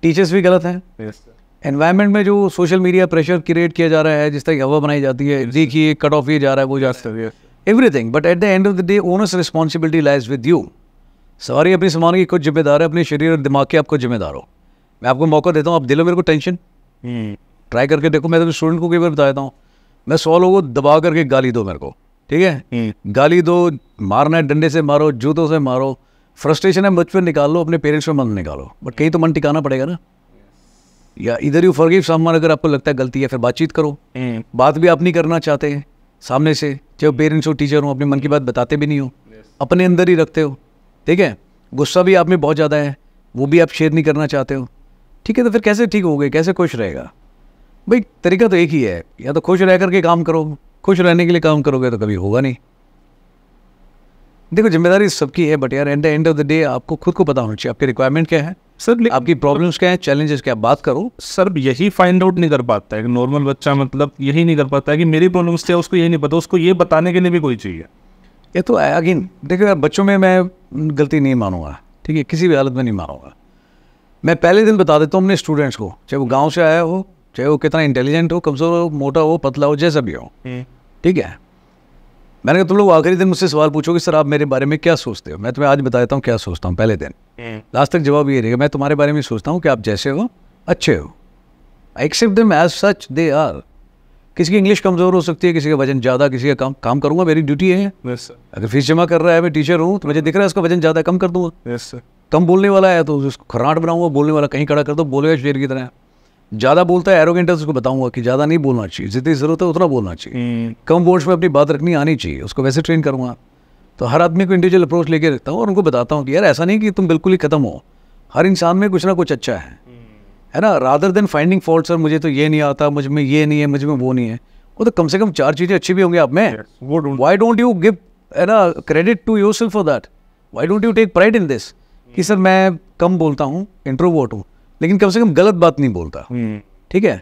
टीचर्स भी गलत है एनवायरमेंट में जो सोशल मीडिया प्रेशर क्रिएट किया जा रहा है जिस तरह की हवा बनाई जाती है देखिए कट ऑफ ये जा रहा है वो जा सकते हैं everything but at the end of the day owners responsibility lies with you सारी अपनी सामान की खुद जिम्मेदार है अपने शरीर और दिमाग के आपको जिम्मेदार हो मैं आपको मौका देता हूँ आप दिलो मेरे को टेंशन ट्राई hmm. करके देखो मैं तो स्टूडेंट को कई बार बताता हूँ मैं सौ लोगों को दबा करके गाली दो मेरे को ठीक है hmm. गाली दो मारना है डंडे से मारो जूतों से मारो फ्रस्ट्रेशन है बचपन निकाल लो अपने पेरेंट्स पर मन निकालो बट hmm. कहीं तो मन टिकाना पड़ेगा ना या इधर यू फॉरगिव समवन अगर आपको लगता है गलती है फिर बातचीत करो हम्म। बात भी आप नहीं करना चाहते हैं सामने से चाहे पेरेंट्स हो टीचर हो अपने मन की बात बताते भी नहीं हो अपने अंदर ही रखते हो ठीक है गुस्सा भी आप में बहुत ज़्यादा है वो भी आप शेयर नहीं करना चाहते हो ठीक है तो फिर कैसे ठीक हो गए कैसे खुश रहेगा भाई तरीका तो एक ही है या तो खुश रह करके काम करो खुश रहने के लिए काम करोगे तो कभी होगा नहीं देखो जिम्मेदारी सबकी है बट यार end the end of the day आपको खुद को पता होना चाहिए आपकी रिक्वायरमेंट क्या है सर आपकी प्रॉब्लम्स क्या है चैलेंजेस क्या बात करो सर यही फाइंड आउट नहीं कर पाता है नॉर्मल बच्चा मतलब यही नहीं कर पाता है कि मेरी प्रॉब्लम्स क्या उसको यही नहीं पता उसको ये बताने के लिए भी कोई चाहिए ये तो अगेन देखो बच्चों में मैं गलती नहीं मानूंगा ठीक है किसी भी हालत में नहीं मानूंगा मैं पहले दिन बता देता हूँ अपने स्टूडेंट्स को चाहे वो गाँव से आया हो चाहे वो कितना इंटेलिजेंट हो कमज़ोर हो मोटा हो पतला हो जैसा भी हो हम्म। ठीक है मैंने कहा तुम लोग आखिरी दिन मुझसे सवाल पूछो कि सर आप मेरे बारे में क्या सोचते हो मैं तुम्हें आज बता देता हूँ क्या सोचता हूँ पहले दिन हम्म। लास्ट तक जवाब ये रहेगा मैं तुम्हारे बारे में सोचता हूँ कि आप जैसे हो अच्छे हो accept them as such they are किसी की इंग्लिश कमज़ोर हो सकती है किसी का वजन ज़्यादा किसी का काम काम करूंगा मेरी ड्यूटी है yes, अगर फीस जमा कर रहा है मैं टीचर हूँ तो मुझे दिख रहा है उसका वजन ज़्यादा कम कर दूंगा yes, कम बोलने वाला है तो उसको खराट बनाऊंगा बोलने वाला कहीं खड़ा कर दो बोलेगा शेर की तरह ज़्यादा बोलता है एरोगेंट है उसको बताऊंगा कि ज़्यादा नहीं बोलना चाहिए जितनी ज़रूरत है उतना बोलना चाहिए हम्म। कम वर्ड्स में अपनी बात रखनी आनी चाहिए उसको वैसे ट्रेन करूँगा तो हर आदमी को इंडिविजुअल अप्रोच लेके रखता हूँ और उनको बताता हूँ कि यार ऐसा नहीं कि तुम बिल्कुल ही खत्म हो हर इंसान में कुछ ना कुछ अच्छा है हम्म। है ना rather than finding fault sir मुझे तो ये नहीं आता मुझ में ये नहीं है मुझ में वो नहीं है वो तो कम से कम चार चीज़ें अच्छी भी होंगी आप में वाई डोंट यू गिव है ना credit to yourself for that why don't you take pride in this कि सर हम्म। मैं कम बोलता हूँ इंट्रोवर्ट हूँ लेकिन कम से कम गलत बात नहीं बोलता हम्म। ठीक है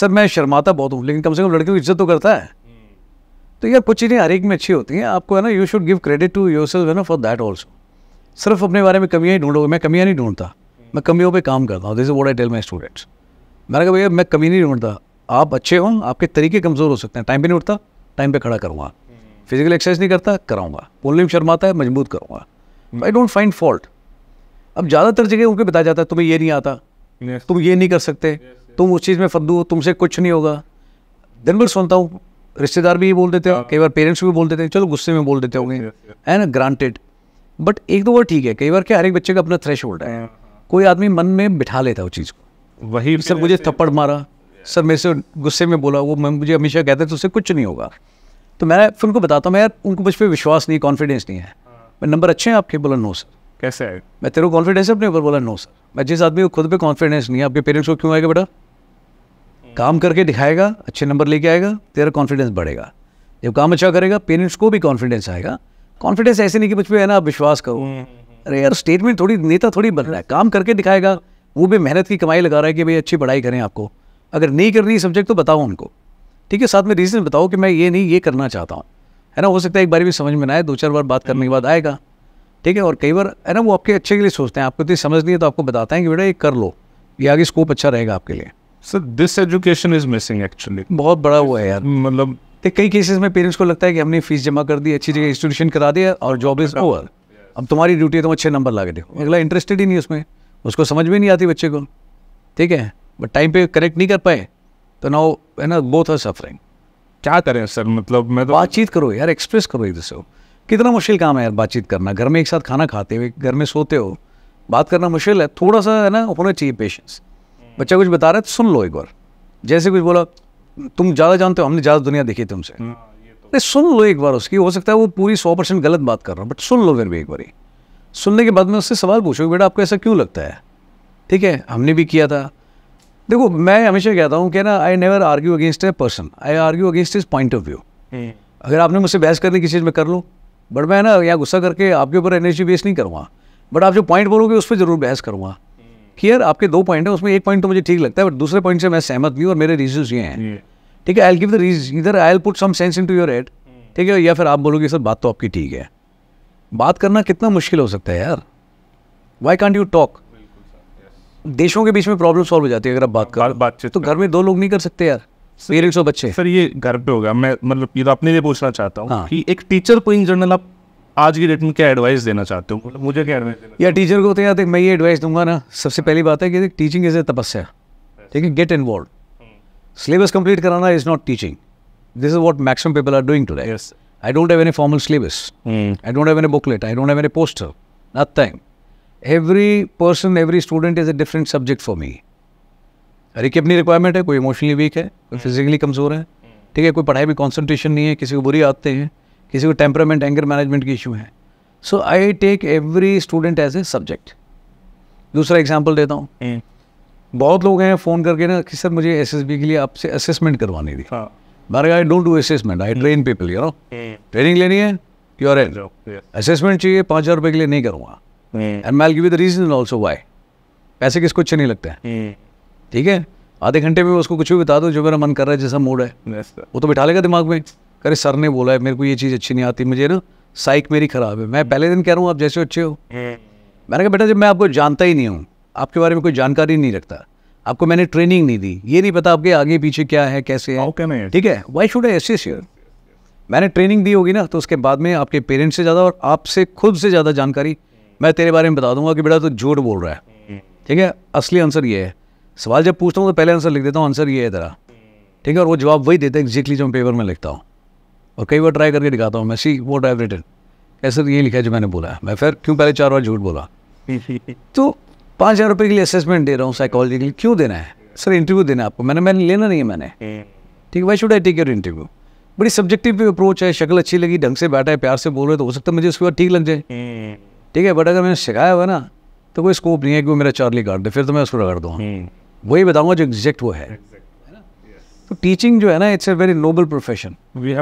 सर मैं शर्माता बहुत हूँ लेकिन कम से कम लड़कियों की इज्जत तो करता है हम्म। तो यार कुछ चीज़ें हर एक में अच्छी होती हैं आपको है ना you should give credit to yourself है ना फॉर दैट ऑल्सो सिर्फ अपने बारे में कमियाँ ही ढूंढोगे मैं कमियाँ नहीं ढूंढता हम्म। मैं कमियों पर काम करता हूँ this is what I tell my students मैंने कहा भैया मैं कमी नहीं ढूंढता आप अच्छे हों आपके तरीके कमज़ोर हो सकते हैं टाइम पर नहीं उठता टाइम पर खड़ा करूँगा फिजिकल एक्सरसाइज नहीं करता कराऊंगा बोलने में शर्माता है मजबूत करूँगा आई डोंट फाइंड फॉल्ट अब ज़्यादातर जगह उनके बताया जाता है तुम्हें ये नहीं आता yes. तुम ये नहीं कर सकते yes, yes. तुम उस चीज़ में फंदू हो तुमसे कुछ नहीं होगा दिन भर सुनता हूँ रिश्तेदार भी ये बोल देते हैं हाँ। कई बार पेरेंट्स भी बोल देते हैं चलो गुस्से में बोल देते होंगे ना ग्रांटेड बट एक दो बार ठीक है कई बार क्या हर एक बच्चे का अपना थ्रेश होल्ड है हाँ, हाँ। कोई आदमी मन में बिठा लेता है उस चीज़ को वही सर मुझे थप्पड़ मारा सर मेरे से गुस्से में बोला वो मैं मुझे हमेशा कहते हैं उससे कुछ नहीं होगा तो मैं फिर उनको बताता हूँ मैं यार उनको मुझ पर विश्वास नहीं कॉन्फिडेंस नहीं है नंबर अच्छे हैं आपके बोला नो सर कैसे आए मैं तेरे को कॉन्फिडेंस है अपने ऊपर बोला नो सर मैं जिस आदमी को खुद पे कॉन्फिडेंस नहीं है आपके पेरेंट्स को क्यों आएगा बेटा काम करके दिखाएगा अच्छे नंबर लेके आएगा तेरा कॉन्फिडेंस बढ़ेगा जब काम अच्छा करेगा पेरेंट्स को भी कॉन्फिडेंस आएगा कॉन्फिडेंस ऐसे नहीं कि मुझ पर है ना आप विश्वास करो हम्म। अरे यार स्टेटमेंट थोड़ी नेता थोड़ी बन रहा है काम करके दिखाएगा वो भी मेहनत की कमाई लगा रहा है कि भाई अच्छी पढ़ाई करें आपको अगर नहीं कर रही सब्जेक्ट तो बताओ उनको ठीक है साथ में रीज़न बताओ कि मैं ये नहीं ये करना चाहता हूँ है ना हो सकता है एक बार भी समझ में ना आए दो चार बार बात करने के बाद आएगा ठीक है और कई बार है ना वो आपके अच्छे के लिए सोचते हैं आपको इतनी समझ नहीं है तो आपको बताते हैं कि बेटा ये कर लो ये आगे स्कोप अच्छा रहेगा आपके लिए sir this education is missing actually बहुत बड़ा हुआ है यार मतलब तो कई केसेस में पेरेंट्स को लगता है कि हमने फीस जमा कर दी अच्छी जगह इंस्टीट्यूशन हाँ। करा दिया और जॉब इज ओवर अब तुम्हारी ड्यूटी है तुम अच्छे नंबर ला के देखो अगला इंटरेस्टेड ही नहीं उसमें उसको समझ में नहीं आती बच्चे को ठीक है बट टाइम पे करेक्ट नहीं कर पाए तो नाउ है ना बोथ आर सफरिंग क्या करें सर मतलब मैं तो बातचीत करो यार एक्सप्रेस करो एक दूसरे को कितना मुश्किल काम है यार बातचीत करना घर में एक साथ खाना खाते हुए घर में सोते हो बात करना मुश्किल है थोड़ा सा है ना होना चाहिए पेशेंस हम्म। बच्चा कुछ बता रहा है तो सुन लो एक बार जैसे कुछ बोला तुम ज़्यादा जानते हो हमने ज़्यादा दुनिया देखी तुमसे हाँ, तो अरे सुन लो एक बार उसकी हो सकता है वो पूरी सौ परसेंट गलत बात कर रहा हूँ बट सुन लो फिर भी एक बार ही सुनने के बाद में उससे सवाल पूछो बेटा आपको ऐसा क्यों लगता है ठीक है हमने भी किया था देखो मैं हमेशा कहता हूँ कि ना I never argue against a person I argue against is point of view अगर आपने मुझसे बहस करनी किसी चीज़ में कर लो बट मैं ना यहाँ गुस्सा करके आपके ऊपर एनर्जी वेस्ट नहीं करूँगा बट आप जो पॉइंट बोलोगे उस पर जरूर बहस करूँगा क्लियर आपके दो पॉइंट हैं उसमें एक पॉइंट तो मुझे ठीक लगता है बट दूसरे पॉइंट से मैं सहमत नहीं और मेरे रीजन ये हैं ठीक है आई गिव द रीजन इधर I'll put some sense into your head ठीक है या फिर आप बोलोगे सर बात तो आपकी ठीक है बात करना कितना मुश्किल हो सकता है यार वाई कॉन्ट यू टॉक देशों के बीच में प्रॉब्लम सॉल्व हो जाती है अगर आप बात हाँ, करें बातचीत तो घर में दो लोग नहीं कर सकते यार पेरेंट्स और बच्चे सर ये घर पे होगा मैं मतलब ये तो अपने लिए पूछना चाहता हूँ हाँ। कि एक टीचर को इन जनरल आप आज की डेट में क्या एडवाइस देना चाहते हो मतलब मुझे क्या एडवाइस देना या टीचर को तो यहाँ तक मैं ये एडवाइस दूंगा ना सबसे पहली बात है कि टीचिंग इज ए तपस्या ठीक है गेट इन्वॉल्व सिलेबस कंप्लीट कराना is not teaching this is what maximum people are doing to today I don't have any formal syllabus I don't have any booklet I don't have any poster nothing every person every student is a different subject for me हर एक की अपनी requirement है कोई emotionally weak है कोई physically हम्म। कमज़ोर है हम्म। ठीक है कोई पढ़ाई में कॉन्सेंट्रेशन नहीं है किसी को बुरी आते हैं किसी को टेम्परामेंट एंगर मैनेजमेंट के इशू हैं so I take every student as a subject दूसरा एग्जाम्पल देता हूँ हम्म। बहुत लोग हैं फ़ोन करके ना कि सर मुझे एस के लिए आपसे असेसमेंट करवानी थी मैंने I don't do assessment I train people you know training लेनी है योर एंड असेसमेंट चाहिए पाँच हज़ार रुपये के लिए नहीं करूँगा and I'll give the reason also why पैसे किसको अच्छे नहीं लगते हैं ठीक है आधे घंटे में उसको कुछ भी बता दो जो मेरा मन कर रहा है जैसा मूड है yes, वो तो बिठा लेगा दिमाग में अरे सर ने बोला है मेरे को ये चीज़ अच्छी नहीं आती मुझे ना साइक मेरी ख़राब है मैं पहले दिन कह रहा हूँ आप जैसे अच्छे हो हम्म। मैंने कहा बेटा जब मैं आपको जानता ही नहीं हूँ आपके बारे में कोई जानकारी नहीं रखता आपको मैंने ट्रेनिंग नहीं दी ये नहीं पता आपके आगे पीछे क्या है कैसे है ठीक है why should I assure मैंने ट्रेनिंग दी होगी ना तो उसके बाद में आपके पेरेंट्स से ज़्यादा और आपसे खुद से ज़्यादा जानकारी मैं तेरे बारे में बता दूंगा कि बेटा तो झूठ बोल रहा है हम्म। ठीक है असली आंसर ये है सवाल जब पूछता हूँ तो पहले आंसर लिख देता हूँ आंसर ये है तेरा ठीक है और वो जवाब वही देता है एग्जैक्टली जो मैं पेपर में लिखता हूँ और कई बार ट्राई करके दिखाता हूँ मैं सी वो ड्राइव रिटर्न सर ये लिखा है जो मैंने बोला है मैं फिर क्यों पहले चार बार झूठ बोला तो पाँच हज़ार रुपये के लिए असेसमेंट दे रहा हूँ साइकोलॉजी के लिए क्यों देना है सर इंटरव्यू देना है आपको मैंने मैंने लेना नहीं है मैंने हम्म। ठीक है why should I take your interview बड़ी सब्जेक्टिव अप्रोच है शक्ल अच्छी लगी ढंग से बैठा है प्यार से बोल रहे तो हो सकता है मुझे उसके बाद ठीक लग जाए हम्म। ठीक है बट अगर मैंने सिखाया हुआ ना तो कोई स्कोप नहीं है कि वो मेरा चार्ली काट दे फिर तो मैं उसको रगड़ दूँ वही बताऊंगा जो एग्जैक्ट वो है तो टीचिंग जो है ना it's a very noble profession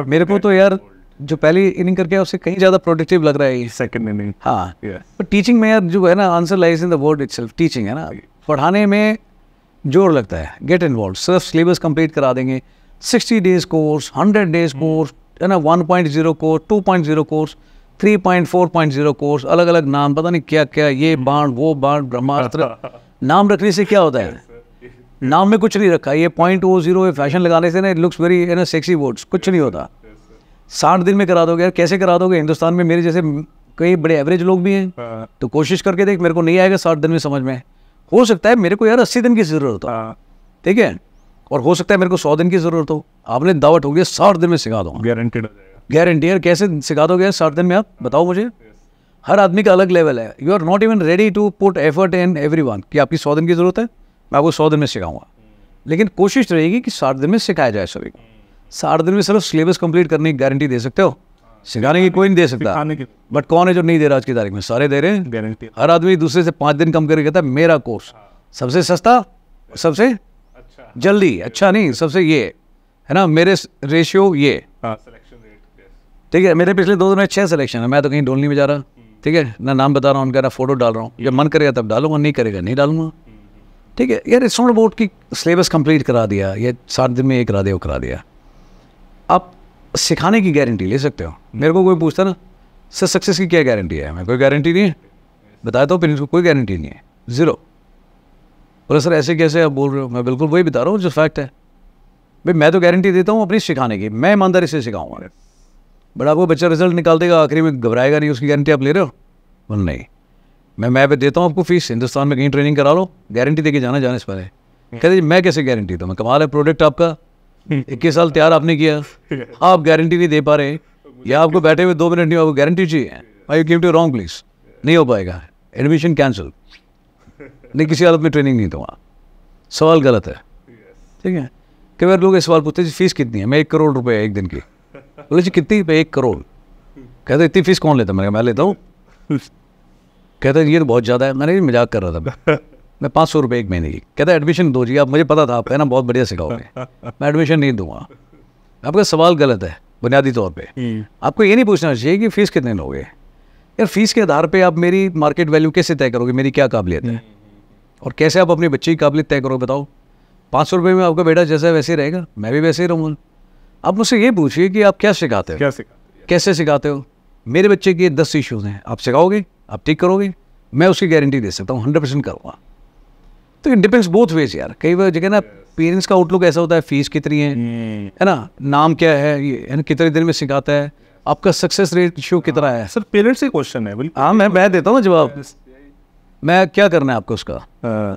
मेरे को तो यार जो पहली इनिंग करके उससे कहीं ज्यादा प्रोडक्टिव लग रहा है सेकंड इनिंग हाँ बट टीचिंग तो में यार जो है ना answer lies in the word it teaching है ना पढ़ाने में जोर लगता है गेट इन्वॉल्व सिर्फ सिलेबस कंप्लीट करा देंगे sixty days course hundred days course है ना one point zero course two point zero course three point four point zero course अलग अलग नाम पता नहीं क्या क्या ये hmm. बाण वो बाण ब्रह्मास्त्र नाम रखने से क्या होता है नाम में कुछ नहीं रखा ये पॉइंट वो जीरो फैशन लगाने से ना इट लुक्स वेरी ना सेक्सी वोट्स कुछ नहीं होता साठ दिन में करा दोगे यार कैसे करा दोगे हिंदुस्तान में मेरे जैसे कई बड़े एवरेज लोग भी हैं हाँ। तो कोशिश करके देख मेरे को नहीं आएगा साठ दिन में समझ में हो सकता है मेरे को यार अस्सी दिन की ज़रूरत हो हाँ। ठीक है और हो सकता है मेरे को सौ दिन की ज़रूरत हो आपने दावत होगी साठ दिन में सिखा दो गारंटेड गारंटी यार कैसे सिखा दोगे यार साठ दिन में आप हाँ। बताओ मुझे हर आदमी का अलग लेवल है you are not even ready to put effort in every one की आपकी सौ दिन की ज़रूरत है मैं आपको सौ दिन में सिखाऊंगा हम्म। लेकिन कोशिश रहेगी कि साठ दिन में सिखाया जाए सभी को हम्म। साठ दिन में सिर्फ सिलेबस कंप्लीट करने की गारंटी दे सकते हो हाँ। सिखाने की कोई नहीं दे सकता बट कौन है जो नहीं दे रहा आज की तारीख में सारे दे रहे हैं गारंटी हर आदमी दूसरे से पाँच दिन कम करके कहता है मेरा कोर्स हाँ। सबसे सस्ता सबसे अच्छा जल्दी अच्छा नहीं सबसे ये है ना मेरे रेशियो ये हाँ, ठीक है मेरे पिछले दो दिन में छह सिलेक्शन है मैं तो कहीं डोलनी में जा रहा हम्म। ठीक है ना नाम बता रहा हूँ उनका ना फोटो डाल रहा हूँ जब मन करेगा तब डालूंगा नहीं करेगा नहीं डालूंगा ठीक है यार इट्स नॉट अबाउट कि सिलेबस कंप्लीट करा दिया ये सात दिन में ये करा दिया वो करा दिया आप सिखाने की गारंटी ले सकते हो मेरे को कोई पूछता ना सर सक्सेस की क्या गारंटी है मैं कोई गारंटी नहीं है बताया तो पेरेंट्स को कोई गारंटी नहीं है ज़ीरो बोले सर ऐसे कैसे आप बोल रहे हो मैं बिल्कुल वही बता रहा हूँ जो फैक्ट है भाई मैं तो गारंटी देता हूँ अपनी सिखाने की मैं ईमानदारी से सिखाऊंगा बट आपको बच्चा रिजल्ट निकाल देगा आखिरी में घबराएगा नहीं उसकी गारंटी आप ले रहे हो बोल नहीं मैं मैं पे देता हूँ आपको फीस हिंदुस्तान में कहीं ट्रेनिंग करा लो गारंटी देके जाना जाने से पहले कहते मैं कैसे गारंटी दूँ मैं कमाल है प्रोडक्ट आपका इक्कीस साल तैयार आपने किया आप गारंटी नहीं दे पा रहे या आपको बैठे हुए दो मिनट नहीं आपको गारंटी चाहिए I you give to wrong please नहीं हो पाएगा एडमिशन कैंसिल नहीं किसी हालत में ट्रेनिंग नहीं दूंगा सवाल गलत है ठीक है कई बार लोग सवाल पूछते जी फीस कितनी है मैं एक करोड़ रुपये एक दिन की बोले जी कितनी एक करोड़ कहते इतनी फीस कौन लेता मैं मैं लेता हूँ कहता है ये तो बहुत ज़्यादा है मैंने मजाक कर रहा था मैं पाँच सौ रुपये एक महीने की कहता हैं एडमिशन दो जी आप मुझे पता था आप है ना बहुत बढ़िया सिखाओगे मैं एडमिशन नहीं दूंगा आपका सवाल गलत है बुनियादी तौर पर हम्म। आपको ये नहीं पूछना चाहिए कि फ़ीस कितने लोगे यार फीस के आधार पे आप मेरी मार्केट वैल्यू कैसे तय करोगे मेरी क्या काबिलियत है हम्म। और कैसे आप अपने बच्चे की काबिलियत तय करोगे बताओ पाँच सौ रुपये में आपका बेटा जैसा वैसे ही रहेगा मैं भी वैसे ही रहूँगा आप मुझसे ये पूछिए कि आप क्या सिखाते हो क्या सिखाते हो कैसे सिखाते हो मेरे बच्चे के दस इशूज़ हैं आप सिखाओगे आप ठीक करोगे मैं उसकी गारंटी दे सकता हूँ हंड्रेड परसेंट करूँगा तो इट डिपेंड्स बोथ वेज यार कई बार जगह ना पेरेंट्स का आउटलुक ऐसा होता है फीस कितनी है हम्म। है ना नाम क्या है ये है ना कितने दिन में सिखाता है आपका सक्सेस रेट शो कितना है सर पेरेंट्स से क्वेश्चन है हाँ मैं मैं देता हूँ जवाब मैं क्या करना है आपको उसका हाँ।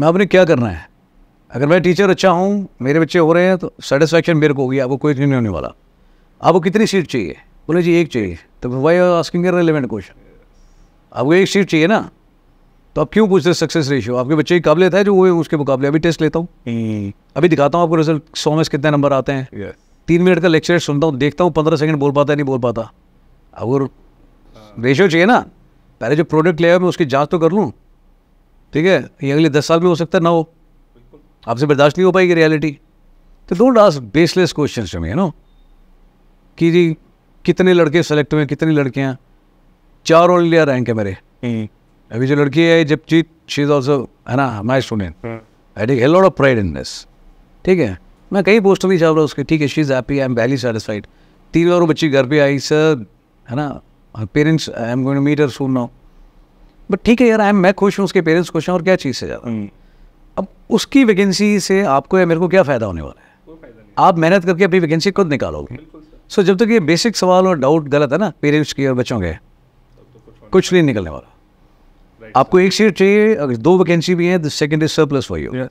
मैं आपने क्या करना है अगर मैं टीचर अच्छा हूँ मेरे बच्चे हो रहे हैं तो सेटिस्फेक्शन मेरे को होगी आपको कोई नहीं होने वाला आपको कितनी सीट चाहिए बोले जी एक चाहिए तो वाई आस्किंग रेलिवेंट क्वेश्चन आपको एक सीट चाहिए ना तो आप क्यों पूछते हैं सक्सेस रेशियो आपके बच्चे की काबिलियत है जो वो उसके मुकाबले अभी टेस्ट लेता हूँ हम्म। अभी दिखाता हूँ आपको रिजल्ट सौ में कितने नंबर आते हैं तीन मिनट का लेक्चर सुनता हूँ देखता हूँ पंद्रह सेकंड बोल पाता है नहीं बोल पाता अगर रेशियो हाँ। चाहिए ना पहले जो प्रोडक्ट लिया मैं उसकी जाँच तो कर लूँ ठीक है ये अगले दस साल में हो सकता है ना हो आपसे बर्दाश्त नहीं हो पाएगी रियलिटी तो don't ask baseless question to me no कि जी कितने लड़के सेलेक्ट हुए कितनी लड़कियाँ चार ऑल इंडिया रैंक है मेरे हम्म। अभी जो लड़की है जब चीत शी इज ऑल्सो है ना my student I take hell lot of pride in this ठीक है मैं कई पोस्ट भी चाह रहा हूँ उसके ठीक है she is happy I am very satisfied तीन और बच्ची घर पे आई सर है ना parents I am going meet her soon her but ठीक है यार आई एम मैं खुश हूँ उसके पेरेंट्स खुश हैं और क्या चीज़ से ज़्यादा हम्म। अब उसकी वैकेंसी से आपको या मेरे को क्या फ़ायदा होने वाला है आप मेहनत करके अपनी वैकेंसी खुद निकालोगे सो so, जब तक तो ये बेसिक सवाल और डाउट गलत है ना पेरेंट्स की और बच्चों के कुछ नहीं निकलने वाला right, आपको एक सीट चाहिए अगर दो वैकेंसी भी तो है तो second is surplus for you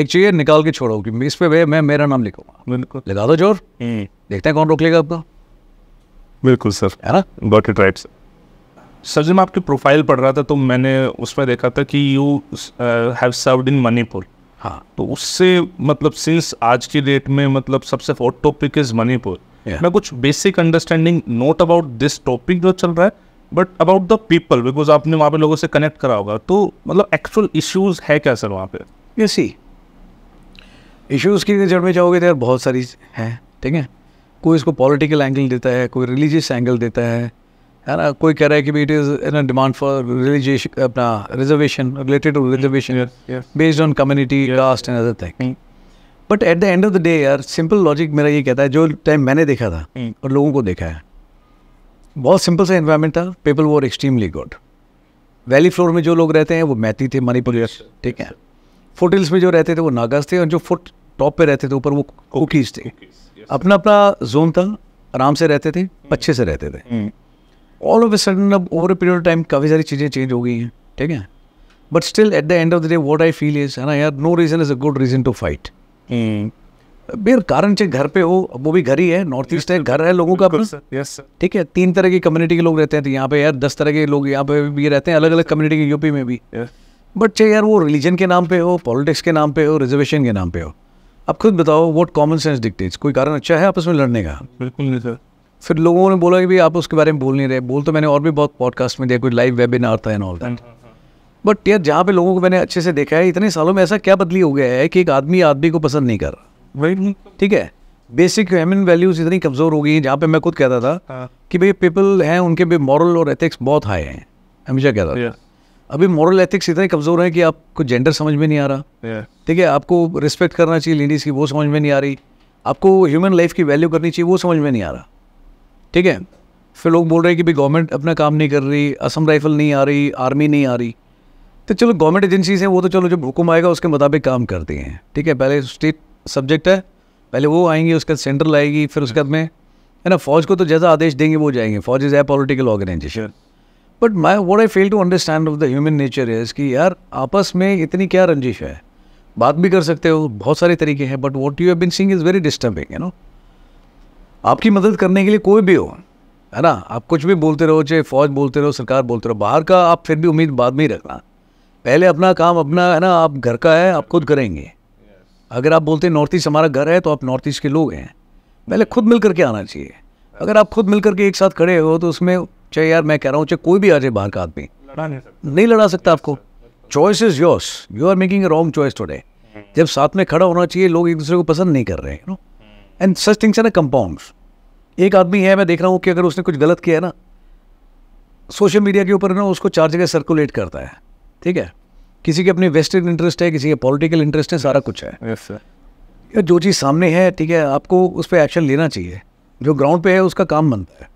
एक चाहिए निकाल के छोड़ो कि इस पे भैया मैं मेरा नाम लिखूंगा लगा दो जोर हम्म। देखते हैं कौन रोक लेगा आपका बिल्कुल सर है ना गॉट इट राइट सर जब मैं आपकी प्रोफाइल पढ़ रहा था तो मैंने उसमें देखा था कि you have served in Manipur हाँ तो उससे मतलब सिंस आज की डेट में मतलब सबसे हॉट टॉपिक इज मणिपुर मैं कुछ basic understanding note about this topic जो चल रहा है but about the people because आपने वहाँ पे लोगों से कनेक्ट करा होगा तो मतलब एक्चुअल इश्यूज है क्या सर वहाँ पे ये सी इश्यूज़ की जड़ में जाओगे तो यार बहुत सारी हैं ठीक है कोई इसको पॉलिटिकल एंगल देता है कोई रिलीजियस एंगल देता है है ना कोई कह रहा है कि it is in demand for religious अपना reservation related to reservation based on community caste and other thing but at the end of the day यार सिंपल लॉजिक मेरा ये कहता है जो टाइम मैंने देखा था hmm. और लोगों को देखा है बहुत सिंपल सा इन्वायरमेंट था पीपल वो एक्सट्रीमली गुड वैली फ्लोर में जो लोग रहते हैं वो मैथी थे मणिपुरी ठीक है फुट हिल्स में जो रहते थे वो नागाज थे और जो फुट टॉप पे रहते थे ऊपर वो कुकीज थे अपना अपना जोन था आराम से रहते थे अच्छे से रहते थे ऑल ऑफ ए सडन अब over a period of time काफ़ी सारी चीज़ें चेंज हो गई हैं ठीक है but still at the end of the day what I feel is है ना यार no reason is a good reason to fight बेर कारण चाहे घर पे हो वो भी घर ही है नॉर्थ ईस्ट है घर है लोगों का यस ठीक है तीन तरह की कम्युनिटी के लोग रहते हैं तो यहाँ पे यार दस तरह के लोग यहाँ पे भी रहते हैं अलग अलग कम्युनिटी के यूपी में भी बट चाहे यार वो रिलीजन के नाम पे हो पॉलिटिक्स के नाम पे हो रिजर्वेशन के नाम पे हो आप खुद बताओ वॉट कॉमन सेंस डिक्टेट्स कोई कारण अच्छा है आपस में लड़ने का बिल्कुल नहीं सर फिर लोगों ने बोला कि भाई आप उसके बारे में बोल नहीं रहे बोल तो मैंने और भी बहुत पॉडकास्ट में दिया कोई लाइव वेबिनार था एंड ऑल दैट बट यार जहाँ पे लोगों को मैंने अच्छे से देखा है इतने सालों में ऐसा क्या बदली हो गया है कि एक आदमी आदमी को पसंद नहीं कर रहा वही ठीक है बेसिक ह्यूमन वैल्यूज इतनी कमज़ोर हो गई हैं जहाँ पे मैं खुद कहता था हाँ। कि भाई पीपल हैं उनके भी मॉरल और एथिक्स बहुत हाई हैं हमेशा कहता था अभी मॉरल एथिक्स इतने कमज़ोर हैं कि आपको जेंडर समझ में नहीं आ रहा ठीक है आपको रिस्पेक्ट करना चाहिए लेडीज़ की वो समझ में नहीं आ रही आपको ह्यूमन लाइफ की वैल्यू करनी चाहिए वो समझ में नहीं आ रहा ठीक है फिर लोग बोल रहे हैं कि भाई गवर्नमेंट अपना काम नहीं कर रही असम राइफल नहीं आ रही आर्मी नहीं आ रही तो चलो गवर्नमेंट एजेंसीज हैं वो तो चलो जब हुक्म आएगा उसके मुताबिक काम करती हैं ठीक है पहले स्टेट सब्जेक्ट है पहले वो आएंगे उसके बाद सेंट्रल आएगी फिर उसके बाद में है ना फौज को तो जैसा आदेश देंगे वो जाएंगे फौज is a political organization but my what I fail to understand of the human nature is कि यार आपस में इतनी क्या रंजिश है बात भी कर सकते हो बहुत सारे तरीके हैं but what you have been seeing is very disturbing you know आपकी मदद करने के लिए कोई भी हो है ना आप कुछ भी बोलते रहो चाहे फौज बोलते रहो सरकार बोलते रहो बाहर का आप फिर भी उम्मीद बाद में ही रखना पहले अपना काम अपना है ना आप घर का है आप खुद करेंगे अगर आप बोलते हैं नॉर्थ ईस्ट हमारा घर है तो आप नॉर्थ ईस्ट के लोग हैं पहले खुद मिल करके आना चाहिए अगर आप खुद मिल करके एक साथ खड़े हो तो उसमें चाहे यार मैं कह रहा हूँ चाहे कोई भी आ जाए बाहर का आदमी नहीं लड़ा सकता आपको choice is yours you are making a wrong choice today जब साथ में खड़ा होना चाहिए लोग एक दूसरे को पसंद नहीं कर रहे हैं no and such things a compound एक आदमी है मैं देख रहा हूँ कि अगर उसने कुछ गलत किया है ना सोशल मीडिया के ऊपर ना उसको चार जगह सर्कुलेट करता है ठीक है किसी के अपने वेस्टर्न इंटरेस्ट है किसी के पॉलिटिकल इंटरेस्ट है सारा कुछ है यस सर जो चीज़ सामने है ठीक है आपको उस पर एक्शन लेना चाहिए जो ग्राउंड पे है उसका काम बनता है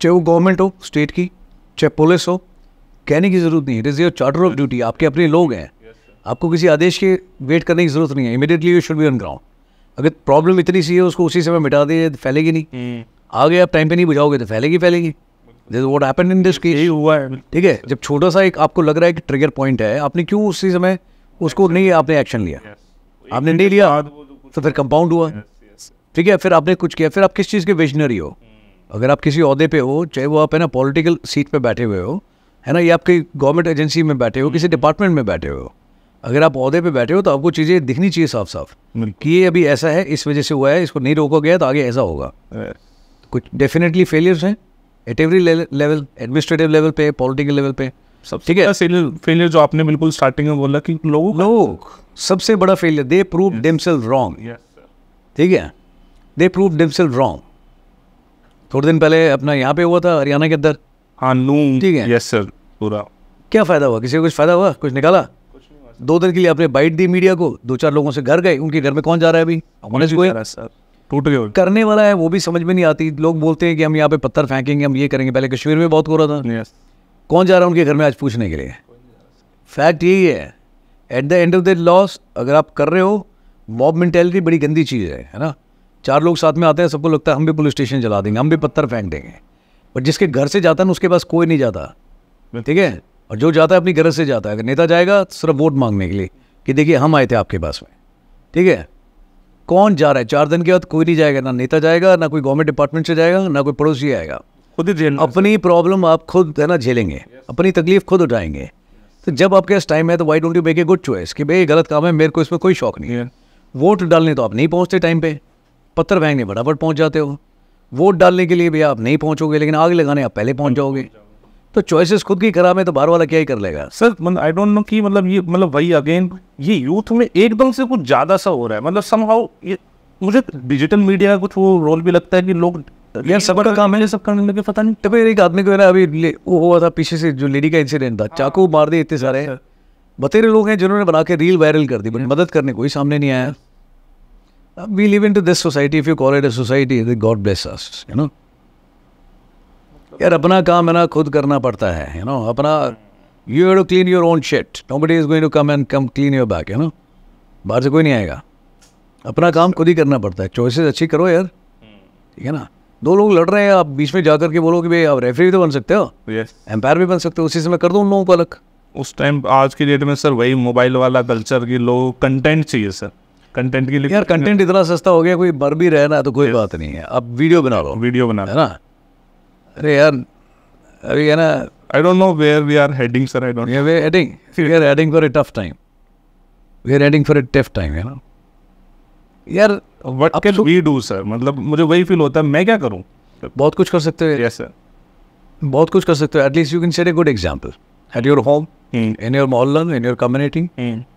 चाहे वो गवर्नमेंट हो स्टेट की चाहे पुलिस हो कहने की ज़रूरत नहीं it is your charter of duty आपके अपने लोग हैं आपको किसी आदेश के वेट करने की ज़रूरत नहीं है immediately you should be on ground अगर प्रॉब्लम इतनी सी है उसको उसी समय मिटा दिए तो फैलेगी नहीं हम्म। आ गए आप टाइम पे नहीं बुझाओगे तो फैलेगी फैलेगी what happened in this case हुआ है ठीक है जब छोटा सा एक आपको लग रहा है कि ट्रिगर पॉइंट है आपने क्यों उसी समय उसको नहीं आपने एक्शन लिया आपने नहीं लिया तो फिर कंपाउंड हुआ ठीक है फिर आपने कुछ किया फिर आप किस चीज़ के विजनरी हो hmm. अगर आप किसी अहदे पे हो चाहे वो आप है ना पॉलिटिकल सीट पे बैठे हुए हो है ना या आपकी गवर्नमेंट एजेंसी में बैठे हो किसी डिपार्टमेंट hmm. में बैठे हुए हो अगर आप अहदे पे बैठे हो तो आपको चीज़ें दिखनी चाहिए साफ साफ कि ये अभी ऐसा है इस वजह से हुआ है इसको नहीं रोका गया तो आगे ऐसा होगा कुछ डेफिनेटली फेलियर्स हैं at every level administrative level पे पॉलिटिकल लेवल पे सब ठीक है फेलियर जो आपने बिल्कुल स्टार्टिंग में बोला कि लोग लोग सबसे बड़ा failure they prove themselves wrong ठीक है दे प्रूव डेमसेल्फ रॉन्ग थोड़े दिन पहले अपना यहाँ पे हुआ था हरियाणा के अंदर हाँ नून ठीक है यस सर पूरा क्या फ़ायदा हुआ किसी को कुछ फ़ायदा हुआ कुछ निकाला कुछ दो दिन के लिए आपने बाइट दी मीडिया को दो चार लोगों से घर गए उनके घर में कौन जा रहा है अभी कॉलेज को सर गए करने वाला है वो भी समझ में नहीं आती लोग बोलते हैं कि हम यहाँ पे पत्थर फेंकेंगे हम ये करेंगे पहले कश्मीर में बहुत हो रहा था yes. कौन जा रहा है उनके घर में आज पूछने के लिए फैक्ट यही है at the end of the loss अगर आप कर रहे हो मॉब मैंटेलिटी बड़ी गंदी चीज़ है है ना चार लोग साथ में आते हैं सबको लगता है हम भी पुलिस स्टेशन जला देंगे हम भी पत्थर फेंक देंगे बट जिसके घर से जाता है ना उसके पास कोई नहीं जाता ठीक है और जो जाता है अपनी गरज से जाता है अगर नेता जाएगा सिर्फ वोट मांगने के लिए कि देखिए हम आए थे आपके पास में ठीक है कौन जा रहा है चार दिन के बाद कोई नहीं जाएगा ना नेता जाएगा ना कोई गवर्नमेंट डिपार्टमेंट से जाएगा ना कोई पड़ोसी आएगा खुद ही झेल अपनी प्रॉब्लम आप खुद है ना झेलेंगे अपनी तकलीफ खुद उठाएंगे तो जब आपके पास टाइम है तो why don't you make a good choice कि भाई गलत काम है मेरे को इसमें कोई शौक नहीं है वोट डालने तो आप नहीं पहुँचते टाइम पर पत्थर फेंकने फटाफट पहुँच जाते हो वोट डालने के लिए भी आप नहीं पहुँचोगे लेकिन आग लगाने आप पहले पहुँच जाओगे तो चॉइसेस खुद की खराब है तो बाहर वाला क्या ही कर लेगा सर मतलब आई डोंट नो कि मतलब ये मतलब वही अगेन ये यूथ में एकदम से कुछ ज़्यादा सा हो रहा है मतलब समहाउ ये मुझे डिजिटल मीडिया का कुछ वो रोल भी लगता है कि लोग यार सबका काम है सब करने लगे पता नहीं तभी एक आदमी को है ना अभी वो हुआ था पीछे से जो लेडी का इंसिडेंट था हाँ। चाकू मार दिए इतने सारे अच्छा। बतेरे लोग हैं जिन्होंने बना के रील वायरल कर दी बट अच्छा। मदद करने कोई सामने नहीं आया we live in to this society if you call it a society God bless us you know यार अपना काम है ना खुद करना पड़ता है यू नो अपना you have to clean your own shit nobody is going to come and come clean your back you know बाहर से कोई नहीं आएगा अपना काम खुद ही करना पड़ता है चॉइसेस अच्छी करो यार ठीक है ना दो लोग लड़ रहे हैं आप बीच में जाकर के बोलो कि भाई आप रेफरी भी तो बन सकते हो एम्पायर भी बन सकते हो उसी समय कर दो उन लोगों को अलग उस टाइम आज की डेट में सर वही मोबाइल वाला कल्चर की लोग कंटेंट चाहिए सर कंटेंट के लिए यार कंटेंट इतना सस्ता हो गया कोई बर भी रहना तो कोई बात नहीं है अब वीडियो बना लो वीडियो बना है ना अरे यार अभी है ना I don't know where we are heading sir I don't we are heading we are heading for a tough time we are heading for a tough time है ना यार what can we do sir मतलब मुझे वही feel होता है मैं क्या करूं बहुत कुछ कर सकते हो यस सर बहुत कुछ कर सकते हो at least you can set a good example at your home in your मोहल्ला इन योर कम्युनिटी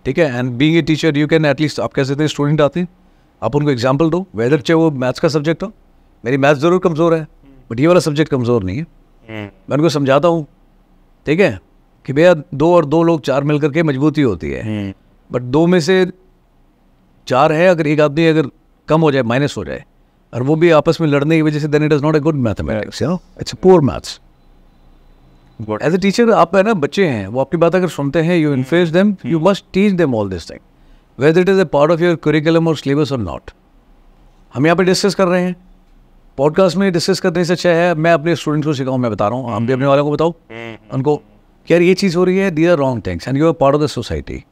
ठीक है and being a teacher you can at least आप कह सकते हैं स्टूडेंट आते हैं आप उनको एग्जाम्पल दो वेदर चाहे वो मैथ्स का सब्जेक्ट हो मेरी मैथ्स ज़रूर कमज़ोर है बट ये वाला सब्जेक्ट कमज़ोर नहीं है हम्म। मैं उनको समझाता हूँ ठीक है कि भैया दो और दो लोग चार मिलकर के मजबूती होती है हम्म। बट दो में से चार है अगर एक आदमी अगर कम हो जाए माइनस हो जाए और वो भी आपस में लड़ने की वजह से then it is not a good mathematics it's a poor maths as a teacher आप है ना बच्चे हैं वो आपकी बात अगर सुनते हैं you influence them you must teach them all this thing whether it is a part of your curriculum और सिलेबस और नॉट हम यहाँ पे डिस्कस कर रहे हैं पॉडकास्ट में डिस्कस करने से अच्छा है मैं अपने स्टूडेंट्स को सिखाऊँ मैं बता रहा हूँ हम भी अपने वालों को बताओ हम्म। उनको यार ये चीज़ हो रही है they are wrong things and you are part of the society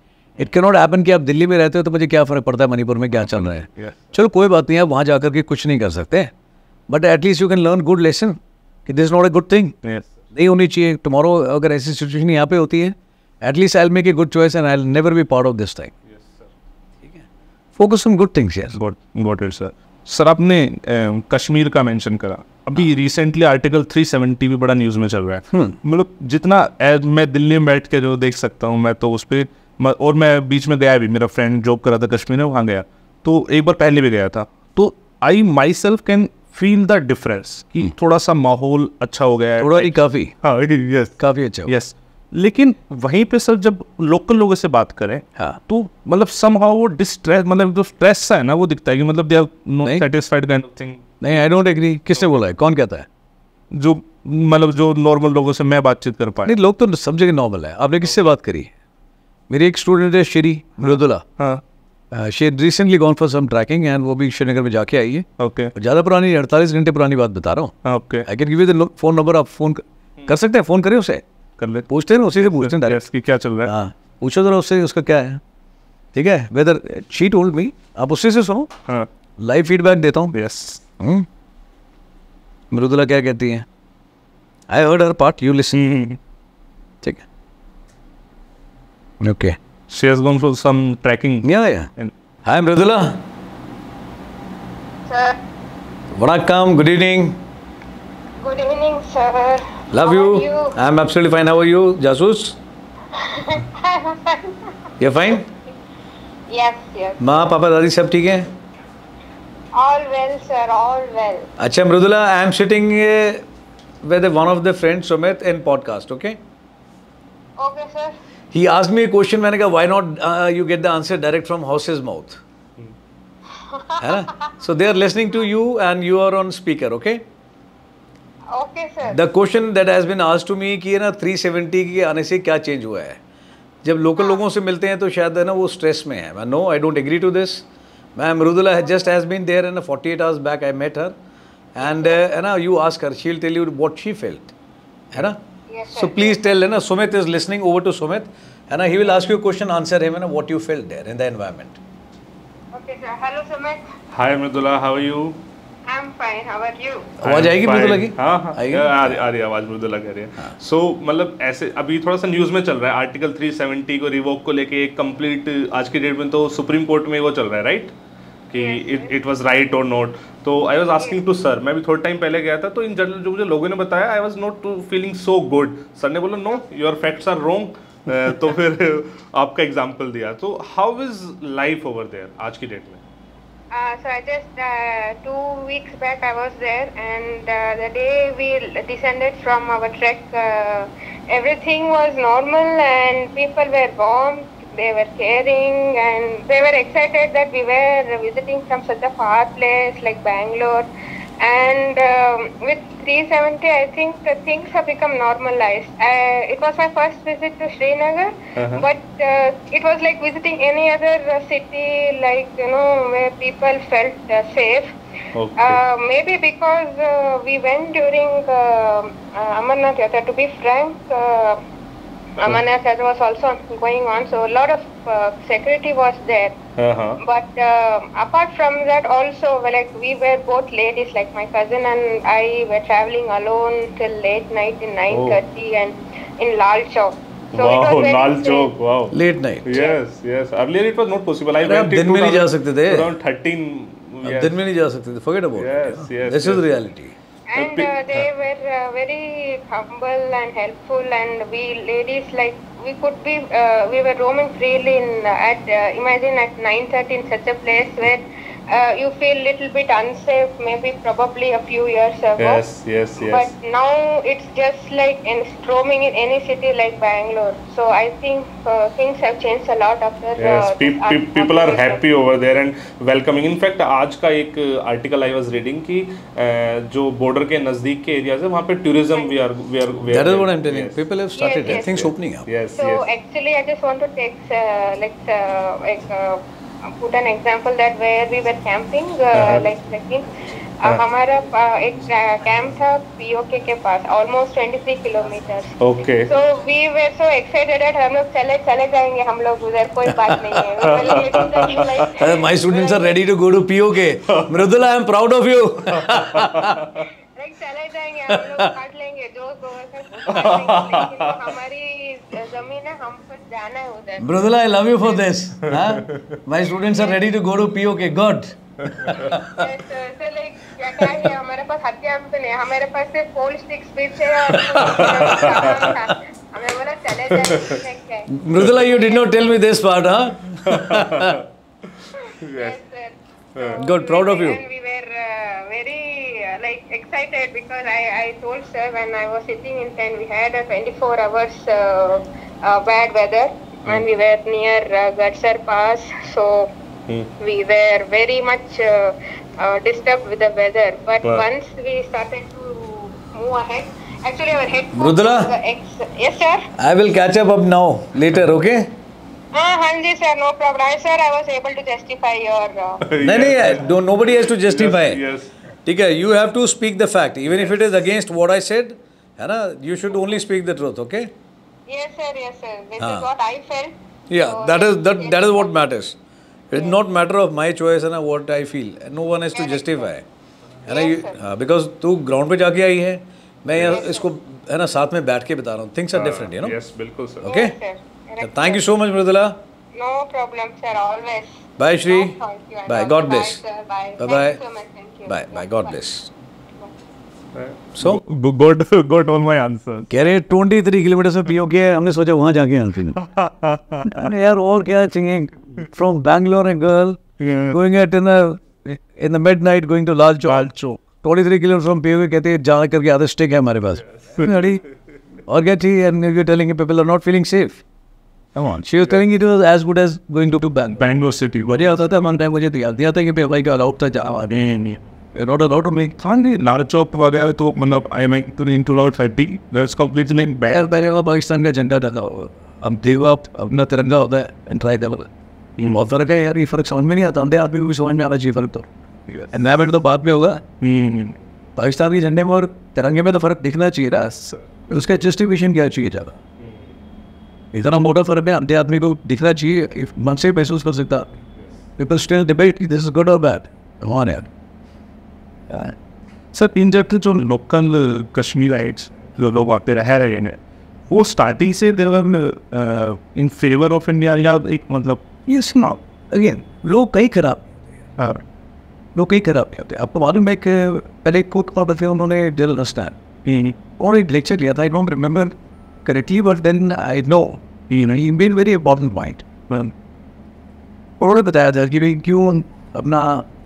it can not happen कि आप दिल्ली में रहते हो तो मुझे क्या फ़र्क पड़ता है मणिपुर में क्या हाँ, चल रहा है चलो कोई बात नहीं आप वहाँ जा के कुछ नहीं कर सकते but at least you can learn good lesson कि this not a good thing नहीं होनी चाहिए टुमारो अगर ऐसी सिचुएशन यहाँ पे होती है at least I'll make a good choice and I'll never be part of this thing focus on good things yes got it sir sir आपने कश्मीर का मेंशन करा अभी रिसेंटली आर्टिकल 370 भी बड़ा न्यूज़ में चल रहा है हम्म। मतलब जितना मैं दिल्ली में बैठ के जो देख सकता हूँ मैं तो उस पर और मैं बीच में गया भी मेरा फ्रेंड जॉब करा था कश्मीर में वहाँ गया तो एक बार पहले भी गया था तो I myself can feel the difference कि हम्म। थोड़ा सा माहौल अच्छा हो गया है थोड़ा काफ़ी हाँ यस काफ़ी अच्छा यस लेकिन वहीं पे सर जब लोकल लोगों से बात करें हाँ. तो मतलब सम वो डिस्ट्रेस मतलब जो तो स्ट्रेस सा है ना वो दिखता है कि मतलब they are no satisfied kind of thing नहीं आई डोंट एग्री किसने बोला है कौन कहता है जो मतलब जो नॉर्मल लोगों से मैं बातचीत कर पाया नहीं लोग तो समझे जगह नॉर्मल है आपने किससे बात करी मेरी एक स्टूडेंट है शेरी मृदुला हाँ recently gone for some trekking एंड वो भी श्रीनगर में जाके आई है ओके okay. ज़्यादा पुरानी अड़तालीस घंटे पुरानी बात बता रहा हूँ okay I can give you the phone number आप फोन कर सकते हैं फ़ोन करें उसे कर ले पूछते ना उसी से पूछते हैं कि क्या चल रहा है हाँ पूछो जरा उससे उसका क्या है ठीक है वेदर शी टोल्ड मी आप उससे से सुनो हाँ लाइव फीडबैक देता हूँ यस हम्म। मृदुला क्या कहती है I heard her part you listen ठीक है okay she has gone for some trekking yeah yeah hi Mridula sir वणक्कम good evening good evening sir Love you. you. I'm absolutely fine. How are you, Jasus? You're fine? Yes, yes. Ma, Papa, दादी सब ठीक हैं? All well, sir. All well. अच्छा Mridula, I am sitting uh, with one of the friends Sumit in podcast. Okay. Okay, sir. He asked me a question. I said, why not uh, you get the answer direct from horse's mouth? Hmm. So they are listening to you and you are on speaker. Okay. The question that has been आज to मी कि है ना 370 के आने से क्या change हुआ है जब लोकल हाँ. लोगों से मिलते हैं तो शायद है ना वो स्ट्रेस में है no I don't agree to this ma'am Mridula just has been there in forty eight hours back I met her and है ना you ask her she'll tell you what she felt है ना सो प्लीज टेल है ना Sumit is listening over to Sumit है ना he will ask you question answer him है ना what you felt there in the environment Okay, sir. Hello, Sumit. Hi, Mridula. How are you? आवाज आएगी मृदुला की हाँ हाँ आ रही आवाज मृदुला कह रही है सो हाँ। मतलब ऐसे अभी थोड़ा सा न्यूज़ में चल रहा है आर्टिकल 370 को रिवोक को लेके एक कंप्लीट आज की डेट में तो सुप्रीम कोर्ट में वो चल रहा है राइट कि इट इट वाज राइट और नॉट तो I was asking to sir मैं भी थोड़ा टाइम पहले गया था तो इन जनरल जो मुझे लोगों ने बताया I was not to feeling so good sir ने बोला no your facts are wrong तो फिर आपका एग्जांपल दिया तो how is life over there आज की डेट में Uh, so I just uh, two weeks back I was there, and uh, the day we descended from our trek, uh, everything was normal, and people were warm, they were caring, and they were excited that we were visiting from such a far place like Bangalore. And um, with 370, I think the things have become normalized. Uh, it was my first visit to Srinagar, uh-huh. but uh, it was like visiting any other uh, city, like, you know, where people felt uh, safe. Okay. Uh, maybe because uh, we went during um, uh, Amarnath Yatra, to be frank Amanas as was also going on, so a lot of uh, security was there. Uh-huh. But uh, apart from that, also like we were both ladies, like my cousin and I were traveling alone till late night in 9:30 oh. and in Lal Chowk. So wow, Lal Chowk, wow. Late night. Yes, yes. Earlier it was not possible. I went दिन नहीं जा सकते थे. दिन में नहीं जा सकते थे. Forget about yes, it. Yes, And uh, they were uh, very humble and helpful, and we ladies like we could be uh, we were roaming freely in uh, at uh, imagine at 9:30 in such a place where uh, you feel little bit unsafe maybe probably a few years ago yes yes yes but now it's just like in roaming in any city like bangalore so i think uh, things have changed a lot after uh, yes uh, pe pe people are happy over there and welcoming in fact आज का एक article I was reading कि uh, जो border के नजदीक के areas है वहां पे tourism we are we are that is what I am telling people have started things opening up yes yes so actually I just want to take like put an example that where we were camping, uh, uh-huh. like trekking. Uh, uh-huh. हमारा uh, एक camp uh, था POK के पास almost 23 kilometre okay so we were so excited हम लोग चले चले जाएंगे हम लोग उधर कोई बात नहीं है my students are ready to go to POK Mridula I am proud of you जाएंगे हम लोग काट लेंगे जो हमारी जमीन है हम कुछ जाना है उधर I love you for this my students are ready to go to POK हमारे पास तो हमारे पास सिर्फ पोल है Mrudula, you did not like excited because I, I told sir when I was sitting in tent we had a 24 hours uh, uh, bad weather mm. and we were near uh, Gadsar Pass so mm. we were very much uh, uh, disturbed with the weather but wow. once we started to move ahead actually our head Rudra, yes sir I will catch up up now later okay हाँ जी sir no problem sir I was able to justify your नहीं नहीं nobody has to justify ठीक है you have to speak the fact even if it is against what I said है ना you should only speak the truth okay yes sir yes sir this ah. is what i felt yeah so that is that yes. that is what matters it's yes. not matter of my choice and what i feel no one has to justify है ना because तू ground पे जाके आई है मैं yes, इसको है ना साथ में बैठ के बता रहा हूँ things are different you know yes बिल्कुल sir okay thank you so much Mridula no problem sir always bye Shri bye God bless bye bye by, by God bless. So God got all my कह रहे 23 kilometre से PO के हमने सोचा वहाँ जाके answer अरे यार और क्या चाहिए from Bangalore a girl going at in in the midnight going to Lal Chowk twenty three kilometre from POK कहते हैं जा करके आधा स्टिक है हमारे पास अरे और क्या चाहिए and you telling people are not feeling safe Come on. She was telling it was as good as going to Bangalore. Bangalore city. बढ़िया होता था हमारे टाइम मुझे तो याद दिया था कि भाई का अलाउड था जावा नहीं नहीं not allowed to make can't large up वगैरह तो मतलब I am to into not thirty that's completely बैर बैर का पाकिस्तान का झंडा डाला हुआ अब देव आप अपना तिरंगा होता है एंड ट्राई डेवल बहुत फर्क है यार ये फर्क समझ में नहीं आता अंधे आदमी को समझ में आना चाहिए फर्क तो एनवायरमेंट तो बाद में होगा पाकिस्तान के झंडे में और तिरंगे में तो फर्क दिखना चाहिए ना उसका जस्टिफिकेशन क्या चाहिए ज़्यादा hmm. इतना मोटा फर्क है अंधे आदमी को दिखना चाहिए मन से महसूस कर सकता people still debate this is good और बैड कौन है सर इन जनरल जो लोकल कश्मीराइट्स uh, जो लोग वहाँ पे रह रहे हैं वो स्टार्टिंग से they were in favour of India या एक मतलब ये सुना अगेन लोग कई खराब हाँ। लोग कई खराब नहीं होते आपको मालूम है कि पहले खुद का बदले उन्होंने जनरल रस्तान और एक लेक्चर लिया था I don't remember correctly but then I know you know he very important point उन्होंने बताया था कि क्यों अपना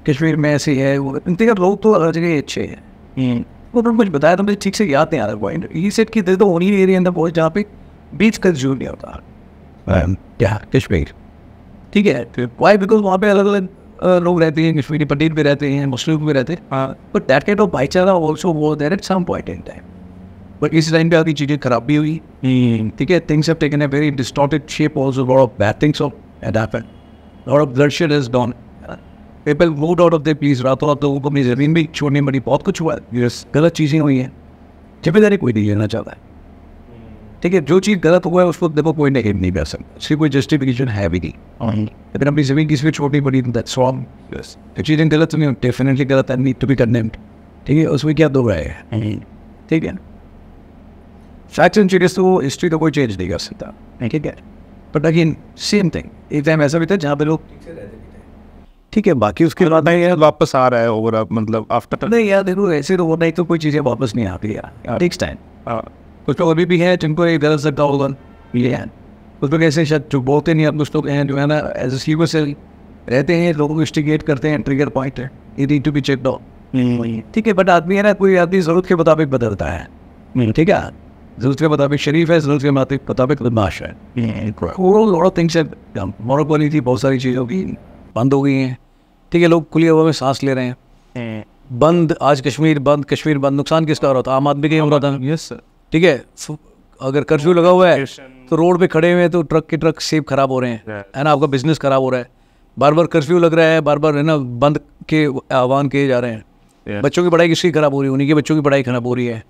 कश्मीर में ऐसे है वो देखा लोग तो हर जगह अच्छे हैं हम्म। वो उन्होंने कुछ बताया तो मुझे ठीक से याद नहीं आ रहा पॉइंट ये सेट की तो होनी ओनली एरिया अंदर पहुंच जहाँ पे बीच कंज्यूम नहीं होता क्या कश्मीर ठीक है वाई तो बिकॉज वहाँ पे अलग अलग लोग रहते हैं कश्मीरी पंडित भी रहते हैं मुस्लिम भी रहते हैं बट दैट काइंड ऑफ भाईचारा ऑल्सो वो there at some point in time but इस टाइम पर आपकी चीज़ें खराब भी हुई हम्म। ठीक है things have taken a very distorted shape also lot of bad things of and happen of bloodshed is done people move out of the place रातों रात लोगों को अपनी ज़मीन भी छोड़नी पड़ी बहुत कुछ हुआ है यस गलत चीज़ें हुई हैं जिम्मेदारी कोई नहीं लेना चाहता है ठीक है जो चीज़ गलत हुआ है उसको देखो कोई नेगेट नहीं कर सकता उसकी कोई जस्टिफिकेशन है भी नहीं हाँ लेकिन अपनी ज़मीन किसी भी छोड़नी पड़ी दैट्स रॉन्ग यस जो चीज़ें गलत नहीं डेफिनेटली गलत है नीड टू बी कंडेम्ड ठीक है उसमें क्या दो राय है हाँ ठीक है फैक्ट्स एंड चीज़ें तो हिस्ट्री तो कोई चेंज नहीं कर सकता ठीक है बट अगेन सेम थिंग एक टाइम ऐसा भी था जहाँ पे लोग ठीक है बाकी उसके बाद नहीं यार वापस आ रहा है ओवर मतलब आफ्टर नहीं यार देखो ऐसे तो होना ही तो कोई चीज़ें वापस नहीं आती यार टेक्स हाँ। टाइम हाँ। कुछ लोग तो अभी भी हैं जिनको एक गलत सकता होगा ये है कुछ लोग ऐसे शायद जो बोलते नहीं अब कुछ लोग हैं जो है ना एज ए सीवर से रहते हैं लोगों को इस्टिगेट करते हैं ट्रिगर पॉइंट है ये नीड टू बी चेक डॉ ठीक है बट आदमी है ना कोई आदमी ज़रूरत के मुताबिक बदलता है हम्म। ठीक है ज़रूरत के मुताबिक शरीफ है ज़रूरत के मुताबिक बदमाश है ओवरऑल थिंग्स थी बहुत सारी चीज़ों की बंद हो गई हैं ठीक है लोग खुली हवा में सांस ले रहे हैं बंद आज कश्मीर बंद कश्मीर बंद नुकसान किसका हो रहा था आम आदमी का ही हो रहा था यस सर ठीक है अगर कर्फ्यू लगा हुआ है तो रोड पे खड़े हुए हैं तो ट्रक के ट्रक सेब खराब हो रहे हैं है ना आपका बिजनेस खराब हो रहा है बार बार कर्फ्यू लग रहा है बार बार है ना बंद के आह्वान किए जा रहे हैं बच्चों की पढ़ाई किसकी खराब हो रही है उन्हीं के बच्चों की पढ़ाई खराब हो रही है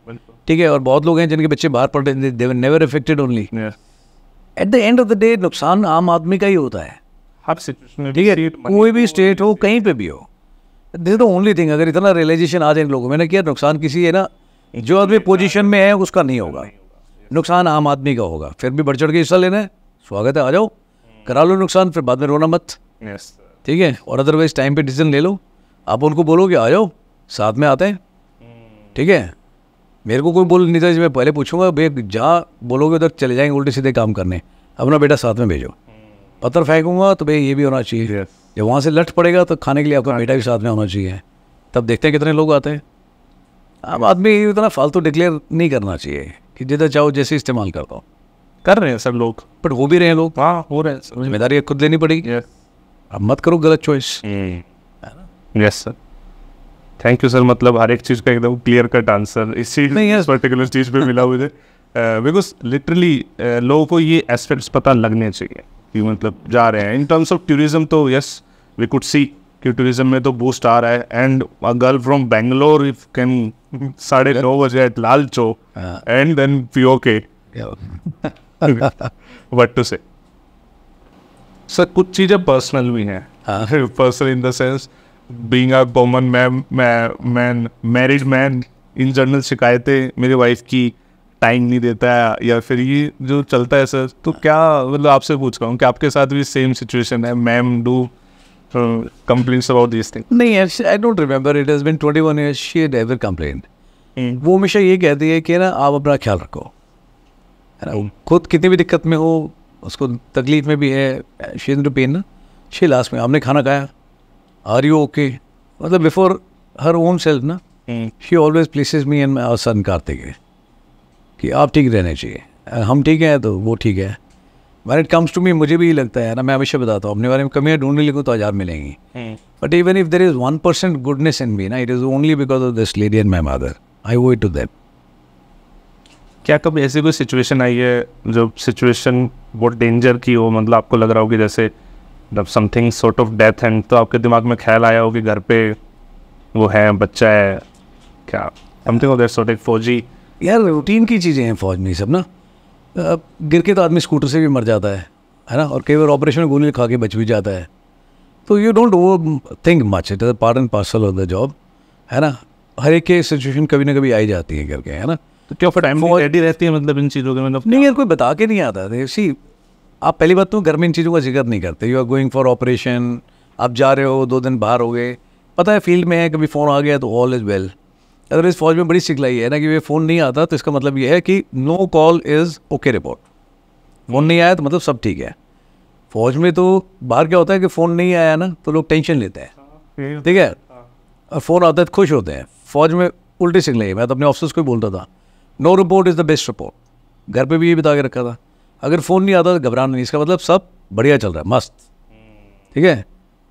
ठीक है और बहुत लोग हैं जिनके बच्चे बाहर पढ़ रहे never only at the end of the day नुकसान आम आदमी का ही होता है हर सिचुएशन ठीक है कोई भी स्टेट तो हो कहीं पे भी हो दिस द ओनली थिंग अगर इतना रियलाइजेशन आ जाए इन लोगों में ना नुकसान किसी है ना जो आदमी पोजीशन में है उसका नहीं होगा नुकसान आम आदमी का होगा फिर भी बढ़ चढ़ के हिस्सा लेना है स्वागत है आ जाओ हम्म। करा लो नुकसान फिर बाद में रोना मत ठीक है और अदरवाइज टाइम पे डिसीजन ले लो आप उनको बोलो कि आ जाओ साथ में आते हैं हम्म। ठीक है मेरे को कोई बोल नहीं था मैं पहले पूछूंगा भैया जहाँ बोलोगे उधर तो चले जाएंगे उल्टे सीधे काम करने अपना बेटा साथ में भेजो पत्थर फेंकूंगा तो भाई ये भी होना चाहिए yes. जब वहाँ से लट पड़ेगा तो खाने के लिए आपका बेटा भी साथ में होना चाहिए तब देखते हैं कितने लोग आते हैं अब आदमी इतना फालतू डिक्लेयर नहीं करना चाहिए कि जिधर चाहो जैसे इस्तेमाल करता हूँ कर रहे हैं सब लोग बट हो भी रहे हैं लोग हाँ हो रहे हैं जिम्मेदारी खुद लेनी पड़ेगी अब मत करो गलत choice yes sir thank you sir मतलब हर एक चीज़ का एकदम क्लियर कट आंसर इसी पर्टिकुलर चीज़ पे मिला मुझे बिकॉज लिटरली लोगों को ये एस्पेक्ट्स पता लगने चाहिए कि मतलब जा रहे हैं इन टर्म्स ऑफ टूरिज़्म तो यस वी कुड सी कि टूरिज्म में तो बूस्ट आ रहा है and a girl from Bangalore if can साढ़े नौ बजे at Lal Chowk and then PoK what to say sir कुछ चीज़ें पर्सनल भी हैं personal in the sense being a common ma'am man married man in general शिकायतें मेरी वाइफ की टाइम नहीं देता है या फिर ये जो चलता है सर तो क्या मतलब आपसे पूछ रहा हूँ कि आपके साथ भी सेम सिचुएशन है ma'am do complaints about this thing नहीं I don't remember it has been 21 years she never complaint वो हमेशा ये कहती है कि ना आप अपना ख्याल रखो है ना hmm. खुद कितनी भी दिक्कत में हो उसको तकलीफ में भी है शी इज पेन ना शी लास्ट में आपने खाना खाया आर यू ओके मतलब बिफोर हर ओन सेल्फ ना she always places me and my son Kartik है कि आप ठीक रहने चाहिए हम ठीक हैं तो वो ठीक है when it comes to me मुझे भी लगता है ना मैं हमेशा बताता हूँ अपने बारे में कमियाँ ढूंढने लिखूँ तो आजाद मिलेंगी but even if there is one percent goodness in me ना it is only because of this lady and my mother I owe to that क्या कभी ऐसी कोई सिचुएशन आई है जो सिचुएशन बहुत डेंजर की हो मतलब आपको लग रहा हो कि जैसे something sort of death and तो आपके दिमाग में ख्याल आया हो कि घर पे वो है बच्चा है क्या समथिंग ऑफ दैट सॉर्ट एक फौजी यार रूटीन की चीज़ें हैं फ़ौज में सब ना अब गिर के तो आदमी स्कूटर से भी मर जाता है है ना और कई बार ऑपरेशन में गोली खा के बच भी जाता है तो यू डोंट वो think much it part and parcel of the job है ना हर एक के सिचुएशन कभी ना कभी आई जाती है करके है ना तो क्यों फिर टाइम रेडी रहती है मतलब इन चीज़ों के मतलब नहीं यार कोई बता के नहीं आता सी आप पहली बात तो घर में इन चीज़ों का जिक्र नहीं करते you are going for operation आप जा रहे हो दो दिन बाहर हो गए पता है फील्ड में है कभी फ़ोन आ गया तो ऑल इज़ वेल अगर इस फौज में बड़ी सिखलाई है ना कि वे फ़ोन नहीं आता तो इसका मतलब ये है कि no call is okay report phone नहीं आया तो मतलब सब ठीक है फौज में तो बाहर क्या होता है कि फ़ोन नहीं आया ना तो लोग टेंशन लेते हैं हाँ, ठीक है हाँ। और फ़ोन आता है तो खुश होते हैं फौज में उल्टी सिखलाई है मैं तो अपने ऑफिसर्स को ही बोलता था no report is the best report घर पे भी ये बता के रखा था अगर फ़ोन नहीं आता तो घबराना नहीं इसका मतलब सब बढ़िया चल रहा है मस्त हम्म। ठीक है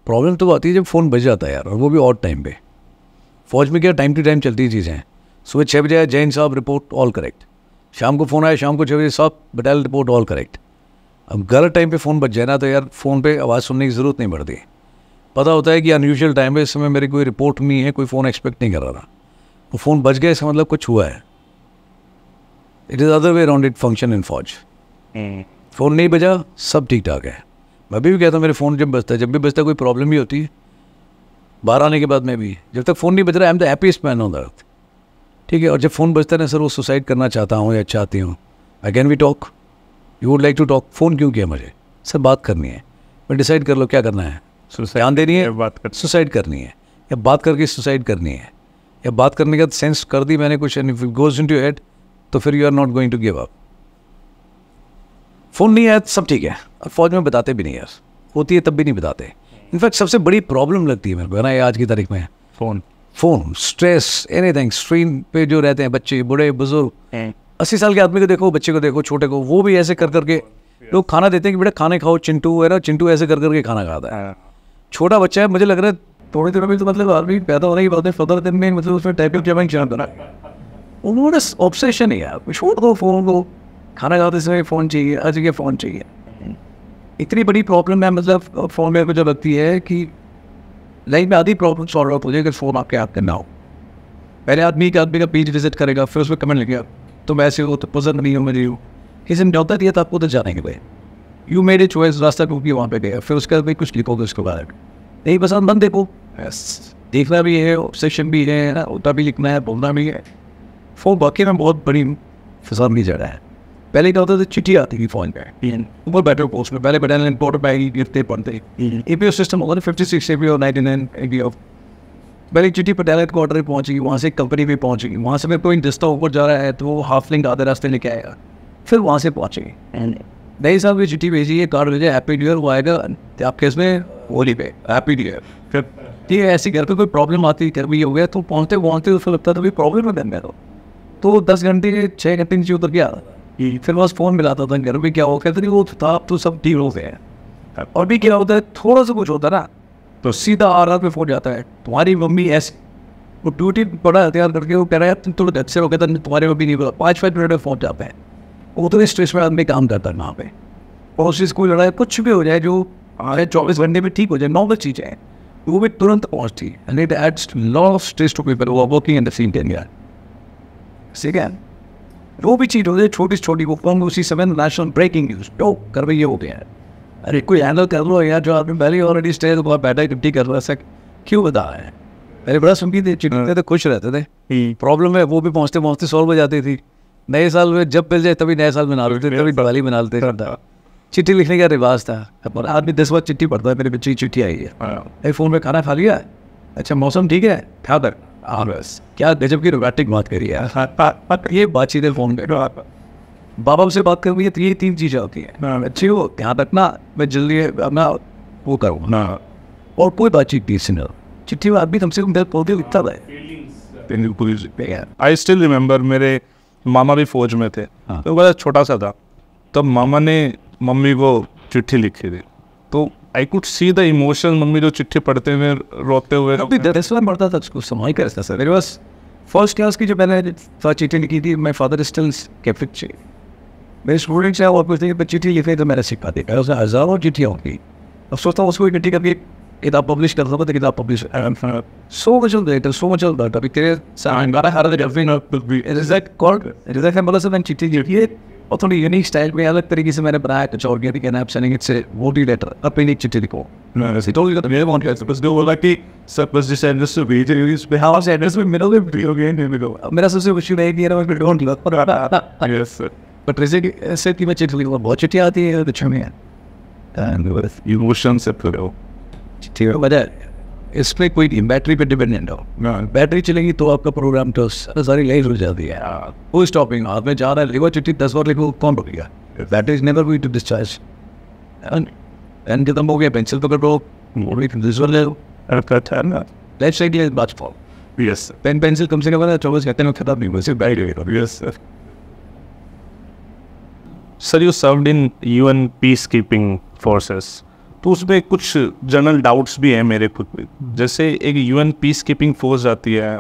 प्रॉब्लम तो आती है जब फ़ोन बज जाता है यार और वो भी और टाइम पर फौज में क्या टाइम टू टाइम चलती चीज़ें हैं सुबह छः बजे आया जैन साहब रिपोर्ट ऑल करेक्ट शाम को फ़ोन आया शाम को छः बजे साहब बटालियन रिपोर्ट ऑल करेक्ट अब गलत टाइम पे फ़ोन बच जाए ना तो यार फ़ोन पे आवाज़ सुनने की ज़रूरत नहीं पड़ती पता होता है कि अनयूजल टाइम है इस समय मेरी कोई रिपोर्ट नहीं है कोई फ़ोन एक्सपेक्ट नहीं कर रहा वो फ़ोन बच गया इसका मतलब कुछ हुआ है it is other way around it function in फौज फ़ोन नहीं बजा सब ठीक ठाक है मैं भी कहता हूँ मेरे फ़ोन जब बजता है जब भी बजता है कोई प्रॉब्लम भी होती है बाहर आने के बाद मैं भी जब तक फ़ोन नहीं बज रहा I am the happiest man on the earth ठीक है और जब फ़ोन बजता है ना सर वो सुसाइड करना चाहता हूँ या चाहती हूँ I can we talk you would like to talk phone क्यों किया मुझे सर बात करनी है मैं डिसाइड कर लो क्या करना है ध्यान देनी है बात कर सुसाइड करनी है या बात करके सुसाइड करनी है या बात करने के बाद सेंस कर दी मैंने कुछ and goes into head तो फिर you are not going to give up phone नहीं आया सब ठीक है और फौज में बताते भी नहीं यार होती है तब भी नहीं बताते इनफैक्ट सबसे बड़ी प्रॉब्लम लगती है मेरे को ना आज की तारीख में phone phone stress anything screen पे जो रहते हैं बच्चे बूढ़े बुजुर्ग अस्सी साल के आदमी को देखो बच्चे को देखो छोटे को वो भी ऐसे कर करके लोग खाना देते हैं कि बेटा खाने खाओ चिंटू है ना चिंटू ऐसे कर करके खाना खाता है हाँ। छोटा बच्चा है मुझे लग रहा है थोड़ी देर में तो मतलब आदमी पैदा होने की बात है पंद्रह दिन में मतलब उसमें टाइप जमा चाहता बना उन्होंने ऑब्सेशन ही है छोड़ दो फ़ोन को खाना खाते समय फ़ोन चाहिए आज के फ़ोन चाहिए इतनी बड़ी प्रॉब्लम है मतलब फ़ोन में मुझे लगती है कि लाइफ में आधी प्रॉब्लम सॉल्व आउट हो जाएगी तो फ़ोन आपके हाथ में ना हो पहले आदमी के आदमी का पेज विजिट करेगा फिर उसमें कमेंट लगेगा तुम ऐसे हो तो पसंद नहीं हो मेरी हो किसी ने डॉक्टर दिया तो आपको उधर जाने के लिए यू मेड ए चॉइस रास्ता क्योंकि वहाँ पे गया फिर उसके बाद कुछ लिखोगे उसके बारे में नहीं पसंद बंद देखो देखना भी है ऑब्सेशन भी है ना उतना भी लिखना है बोलना भी है फोन वाकई में बहुत बड़ी भी जगह है पहले क्या होता था चिट्ठी आती थी फोन पे ऊपर बैठे पोस्ट में पहले बटन इंपोर्टर पे गिरते पढ़ते ए पी ओ सिस्टम होगा fifty six A P O ninety nine A P O पहले चिट्ठी पटियाला क्वार्टर पहुंचेगी वहाँ से कंपनी पे पहुंचेगी वहाँ से मेरे कोई रिश्ता ऊपर जा रहा है तो वो हाफ लिंक आधे रास्ते लेके आएगा फिर वहाँ से पहुँचेगी नहीं साहब ये चिट्ठी भेजिए कार्ड भेजे हैप्पी न्यू ईयर वो आएगा तो आपके इसमें होली पे हैप्पी न्यू ईयर फिर ये ऐसी घर पर कोई प्रॉब्लम आती घर भी हो गया तो पहुँचते पहुँचते उसको तो लगता था प्रॉब्लम में बन तो। गया तो दस घंटे छः घंटे नीचे उतर गया फिर बस फ़ोन मिलाता था घर में क्या हो कहते नहीं वो तो था अब तो सब ठीक हो हैं और भी क्या होता है थोड़ा सा कुछ होता ना तो सीधा रात में फ़ोन जाता है तुम्हारी मम्मी ऐसी वो ड्यूटी बड़ा हथियार करके वो कह रहा है तुम थोड़ा डर से हो गया था तुम्हारे मम्मी नहीं बोला पाँच पाँच मिनट में फ़ोन जाता है उतने स्ट्रेस में आदमी काम करता है वहाँ पे पड़ोसी स्कूल लड़ाई कुछ भी हो जाए जो आए चौबीस घंटे में ठीक हो जाए नॉर्मल चीज़ें हैं तो वो भी तुरंत पहुँचती है and it adds lot of stress to people working in the same ten यार ठीक है जो भी चीज़ हो जाए छोटी छोटी वो कम उसी समय नेशनल ब्रेकिंग न्यूज़ टो कर भाई ये हो गया अरे कोई हैंडल कर लो यार जो आदमी पहले ऑलरेडी स्टेज तो बहुत बैठा डिप्टी कर रहा है क्यों बता है अरे पहले बड़ा सुनती थी चिड़ते थे खुश रहते थे प्रॉब्लम हम्म। है वो भी पहुँचते पहुँचते सॉल्व हो जाती थी नए साल में जब मिल जाए तभी नए साल मना लेते तभी बड़ा मना लेते हाँ। चिट्ठी लिखने का रिवाज था अब आदमी दस बार चिट्ठी पढ़ता है मेरे बच्चे की चिट्ठी आई है अरे हाँ। फोन में खाना खा लिया अच्छा मौसम ठीक है खा तक आरस हाँ, क्या गजब की रोमांटिक बात करी है हाँ, ये बातचीत है फोन पे हाँ, बाबा से बात करूँगी तो ये तीन चीज़ें होती हैं अच्छी हो ध्यान रखना मैं जल्दी अपना वो करूँ ना और कोई बातचीत नहीं सुनो चिट्ठी में आदमी कम से कम दर्द पौधे लिखता है आई स्टिल रिमेम्बर मेरे मामा भी फौज में थे हाँ. तो बड़ा छोटा सा था तब तो मामा ने मम्मी को चिट्ठी लिखी थी तो I could see the emotion मम्मी जो चिट्ठी पढ़ते हुए रोते हुए दस बार पढ़ता था उसको संभाल कर रहता सर मेरे पास फर्स्ट क्लास की जो मैंने चिट्ठी लिखी थी माई फादर स्टिल कैप्ट मेरे स्टूडेंट्स हैं और पूछते हैं चिट्ठी लिखे तो मैंने सिखा दी उसने हज़ारों चिट्ठियाँ होंगी अब सोचता हूँ उसको चिट्ठी कभी किताब पब्लिश कर सकता किताब publish so much of so much of अभी तेरे सारा हर दैट मतलब सर मैंने चिट्ठी लिखी है और थोड़ी यूनिक स्टाइल में अलग तरीके से मैंने बनाया कुछ ऑर्गेनिक एंड आप सेलिंग इट से वोटी लेटर अपनी चिट्ठी लिखो से तो ये मेरे वन कैसे बस वो लाइक कि सब बस जिस एड्रेस पे भेज रहे हो इस पे हाउस एड्रेस पे मिडिल में भी हो गए नहीं मेरा सबसे इशू नहीं दिया मैं डोंट लव पर यस बट रिसेंट ऐसे कि मैं चिट्ठी लिखो बहुत चिट्ठी आती है तो छमे एंड विद इमोशंस से फिर चिट्ठी इसमें कोई नहीं बैटरी पे डिपेंडेंट हो बैटरी चलेगी तो आपका प्रोग्राम तो सारी लाइफ हो जाती है वो स्टॉपिंग आप में जा रहा है लिखो चिट्ठी दस बार लिखो कौन रुकेगा battery is never going to discharge and खत्म हो गया पेंसिल पकड़ लो लेफ्ट साइड ये बात फॉल यस पेन पेंसिल कम से कम चौबीस घंटे में खत्म नहीं हुआ सिर्फ बैठ गए yes sir sir you served in U N peacekeeping forces तो उसमें कुछ जनरल डाउट्स भी हैं मेरे खुद पे जैसे एक यूएन पीस कीपिंग फोर्स आती है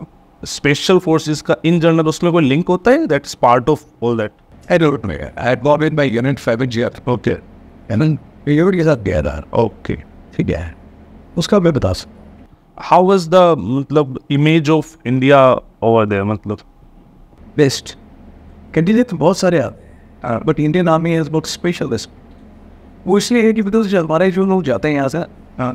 स्पेशल फोर्सेस का इन जनरल उसमें कोई लिंक होता है that's part of all that 5 okay ठीक है उसका मैं बता सकता हाउ द मतलब image of India over there मतलब बेस्ट कैंडिडेट बहुत सारे आते हैं बट इंडियन आर्मी इज बहुत स्पेशलिस्ट वो इसलिए है कि बिकॉज मतलब हमारे जो लोग जाते हैं यहाँ से हाँ।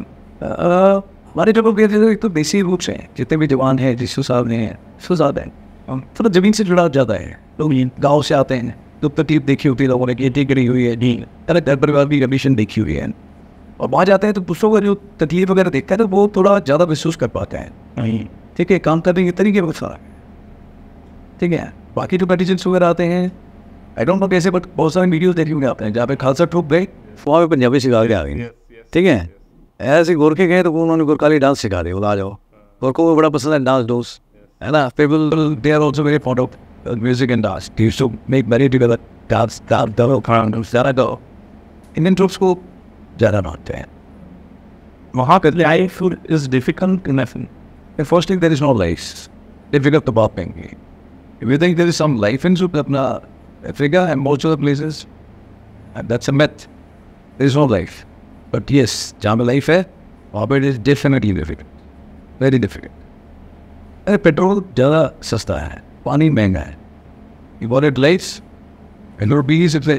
हमारे जो लोग गए थे एक तो देसी रूट्स हैं जितने भी जवान हैं जिसो साहब ने सो साहब हैं हाँ। थोड़ा ज़मीन से जुड़ा ज़्यादा है लोग गाँव से आते हैं तो तकलीफ देखी होती है लोगों ने खेती करी हुई है जी अरे घर परिवार की कमीशन देखी हुई है और वहाँ जाते हैं तो पुरुषों का जो तकलीफ वगैरह देखता है तो वो थोड़ा ज़्यादा महसूस कर पाते हैं ठीक है काम करने के तरीके बहुत सारा ठीक है बाकी जो कंडीशन वगैरह आते हैं आई डोंट नो कैसे बट बहुत सारे वीडियोज देखे हुए आते हैं जहाँ पे खालसा ठोक गए वहाँ पे पंजाबी सिखा के आ गई ठीक है ऐसे गोरखे गए तो उन्होंने गोरखाली डांस सिखा दिया आ जाओ गोरखों को बड़ा पसंद है डांस डोस है ना people they are also very fond of music and dance use so make merry together dance dance दो ज़्यादा दो इंडियन ट्रूप्स को ज़्यादा नॉटते हैं वहाँ का life is difficult in if nothing first thing there is no life difficult तो बात कहेंगे we think there is some life in South Africa and most of the places, and uh, that's a myth. There's no life. But yes, जहाँ पर life है वहाँ पर it is definitely difficult very difficult अरे petrol ज़्यादा सस्ता है पानी महंगा है you what it lights petrol पी सबसे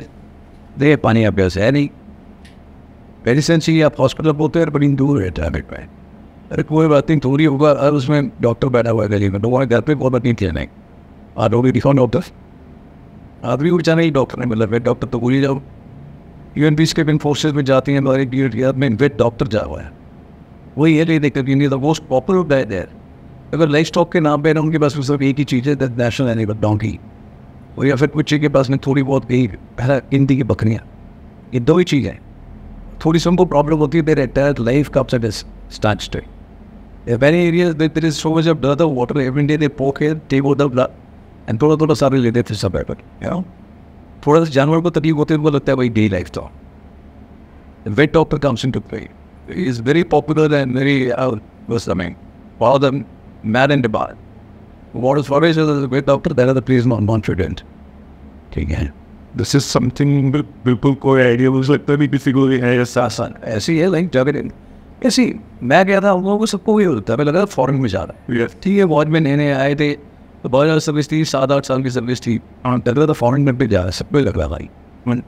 दे पानी आपके पास है नहीं मेडिसिन चाहिए आप हॉस्पिटल पहुँचते हैं बड़ी दूर है ट्रैफिक में अरे कोई बात नहीं थोड़ी होगा अरे उसमें डॉक्टर बैठा हुआ है गली में लोगों घर पर कोई बात नहीं थी नहीं आप लोग दिखाओ डॉक्टर आदमी को बेचारा ही डॉक्टर नहीं मतलब डॉक्टर तो भूल ही जाओ U N peacekeeping forces में जाती हैं हमारे डी एड में वेट डॉक्टर जा हुआ है वो वही है लेकिन कभी the most popular guy there अगर लाइफ स्टॉक के नाम पर ना उनके पास सिर्फ एक ही चीज़ है दैट नेशनल एनिमल डोंकी और या फिर कुछ के पास में थोड़ी बहुत गई पहला हिंदी की बकरियाँ ये दो ही चीज़ें थोड़ी सी उनको प्रॉब्लम होती है देर एटायर लाइफ का upset is start stay very areas there is so much of डर the water every day they poke है take over the blood and थोड़ा थोड़ा सारे लेते थे सब एपर यू नो थोड़ा सा तो जानवर को तकलीफ होते है उनको लगता है भाई डे लाइफ था वेट टॉप पर comes to play is very popular and very bus I the man and bar what is for vet doctor that are the place non confident ठीक है दिस इज समथिंग बिल्कुल कोई idea मुझे लगता भी किसी को ऐसी है लाइक जगह ऐसी मैं गया था उन लोगों को सबको ये होता है मैं लगा फॉरन में जा रहा है ठीक है वॉच में नए नए आए थे तो बहुत ज़्यादा सर्विस थी सात आठ साल की सर्विस थी लग रहा था फॉरन में भी जा सब लग रहा भाई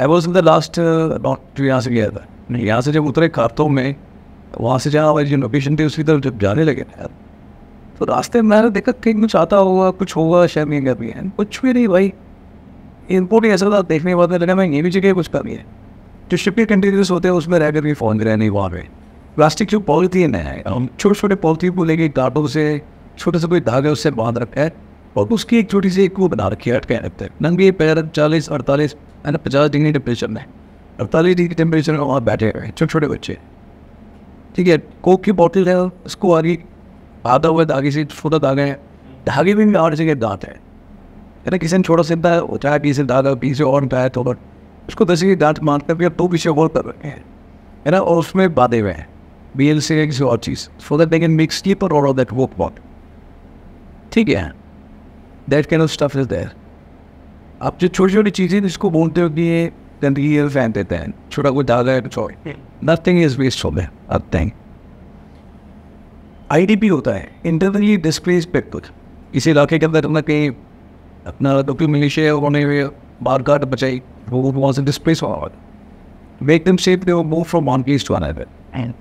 I was in the last not यहाँ से गया था नहीं यहाँ से जब उतरे खातों में वहाँ से जहाँ हमारी जो लोकेशन थी उसकी तरफ जब जाने लगे यार तो रास्ते में मैंने देखा कहीं कुछ आता होगा कुछ होगा शहर में कर है कुछ भी नहीं भाई एयरपोर्ट ही ऐसा था देखने के बाद लगा मैं ये भी जगह कुछ कमी है जो शिप के कंटेनर्स होते हैं उसमें रह कर भी फोन रहे नहीं वहाँ पे प्लास्टिक जो पॉलिथीन है छोटे छोटे पॉलिथीन को लेके गाटों से छोटे से कोई धागे उससे बांध रखा है और उसकी एक छोटी सी एक वो बना रखी है अटके रखते हैं नंगे पैर चालीस अड़तालीस है ना पचास डिग्री टेम्परेचर में अड़तालीस डिग्री टेम्परेचर में वहाँ बैठे हुए हैं छोटे छोटे बच्चे ठीक है कोक की बॉटल है उसको आगे आधा हुआ धागे से छोटा धागे हैं धागे में भी आठ जगह दांत है है ना किसी ने छोटा सा होता पी पीछे धागा पीछे और उठाया थोड़ा तो उसको दस की दांत मार करके दो पीछे और कर रखे हैं है ना और उसमें बाधे हुए हैं बी एल से किसी और चीज़ so that they can make sleeper और दैट वॉक बॉट ठीक है that can of stuff is there आप जो छोटी छोटी चीज़ें जिसको बोलते हो कि ये गंदगी है फेंक देते हैं छोटा कोई दादा है कुछ नथिंग इज वेस्ट हो गए अब नथिंग आई डी पी होता है इंटरनली डिस्प्लेस पे कुछ इसी इलाके के अंदर अपना कहीं अपना लोकल मलेशिया उन्होंने बार कार्ड बचाई वो वहाँ से डिस्प्लेस हुआ make them safe they move from one place to another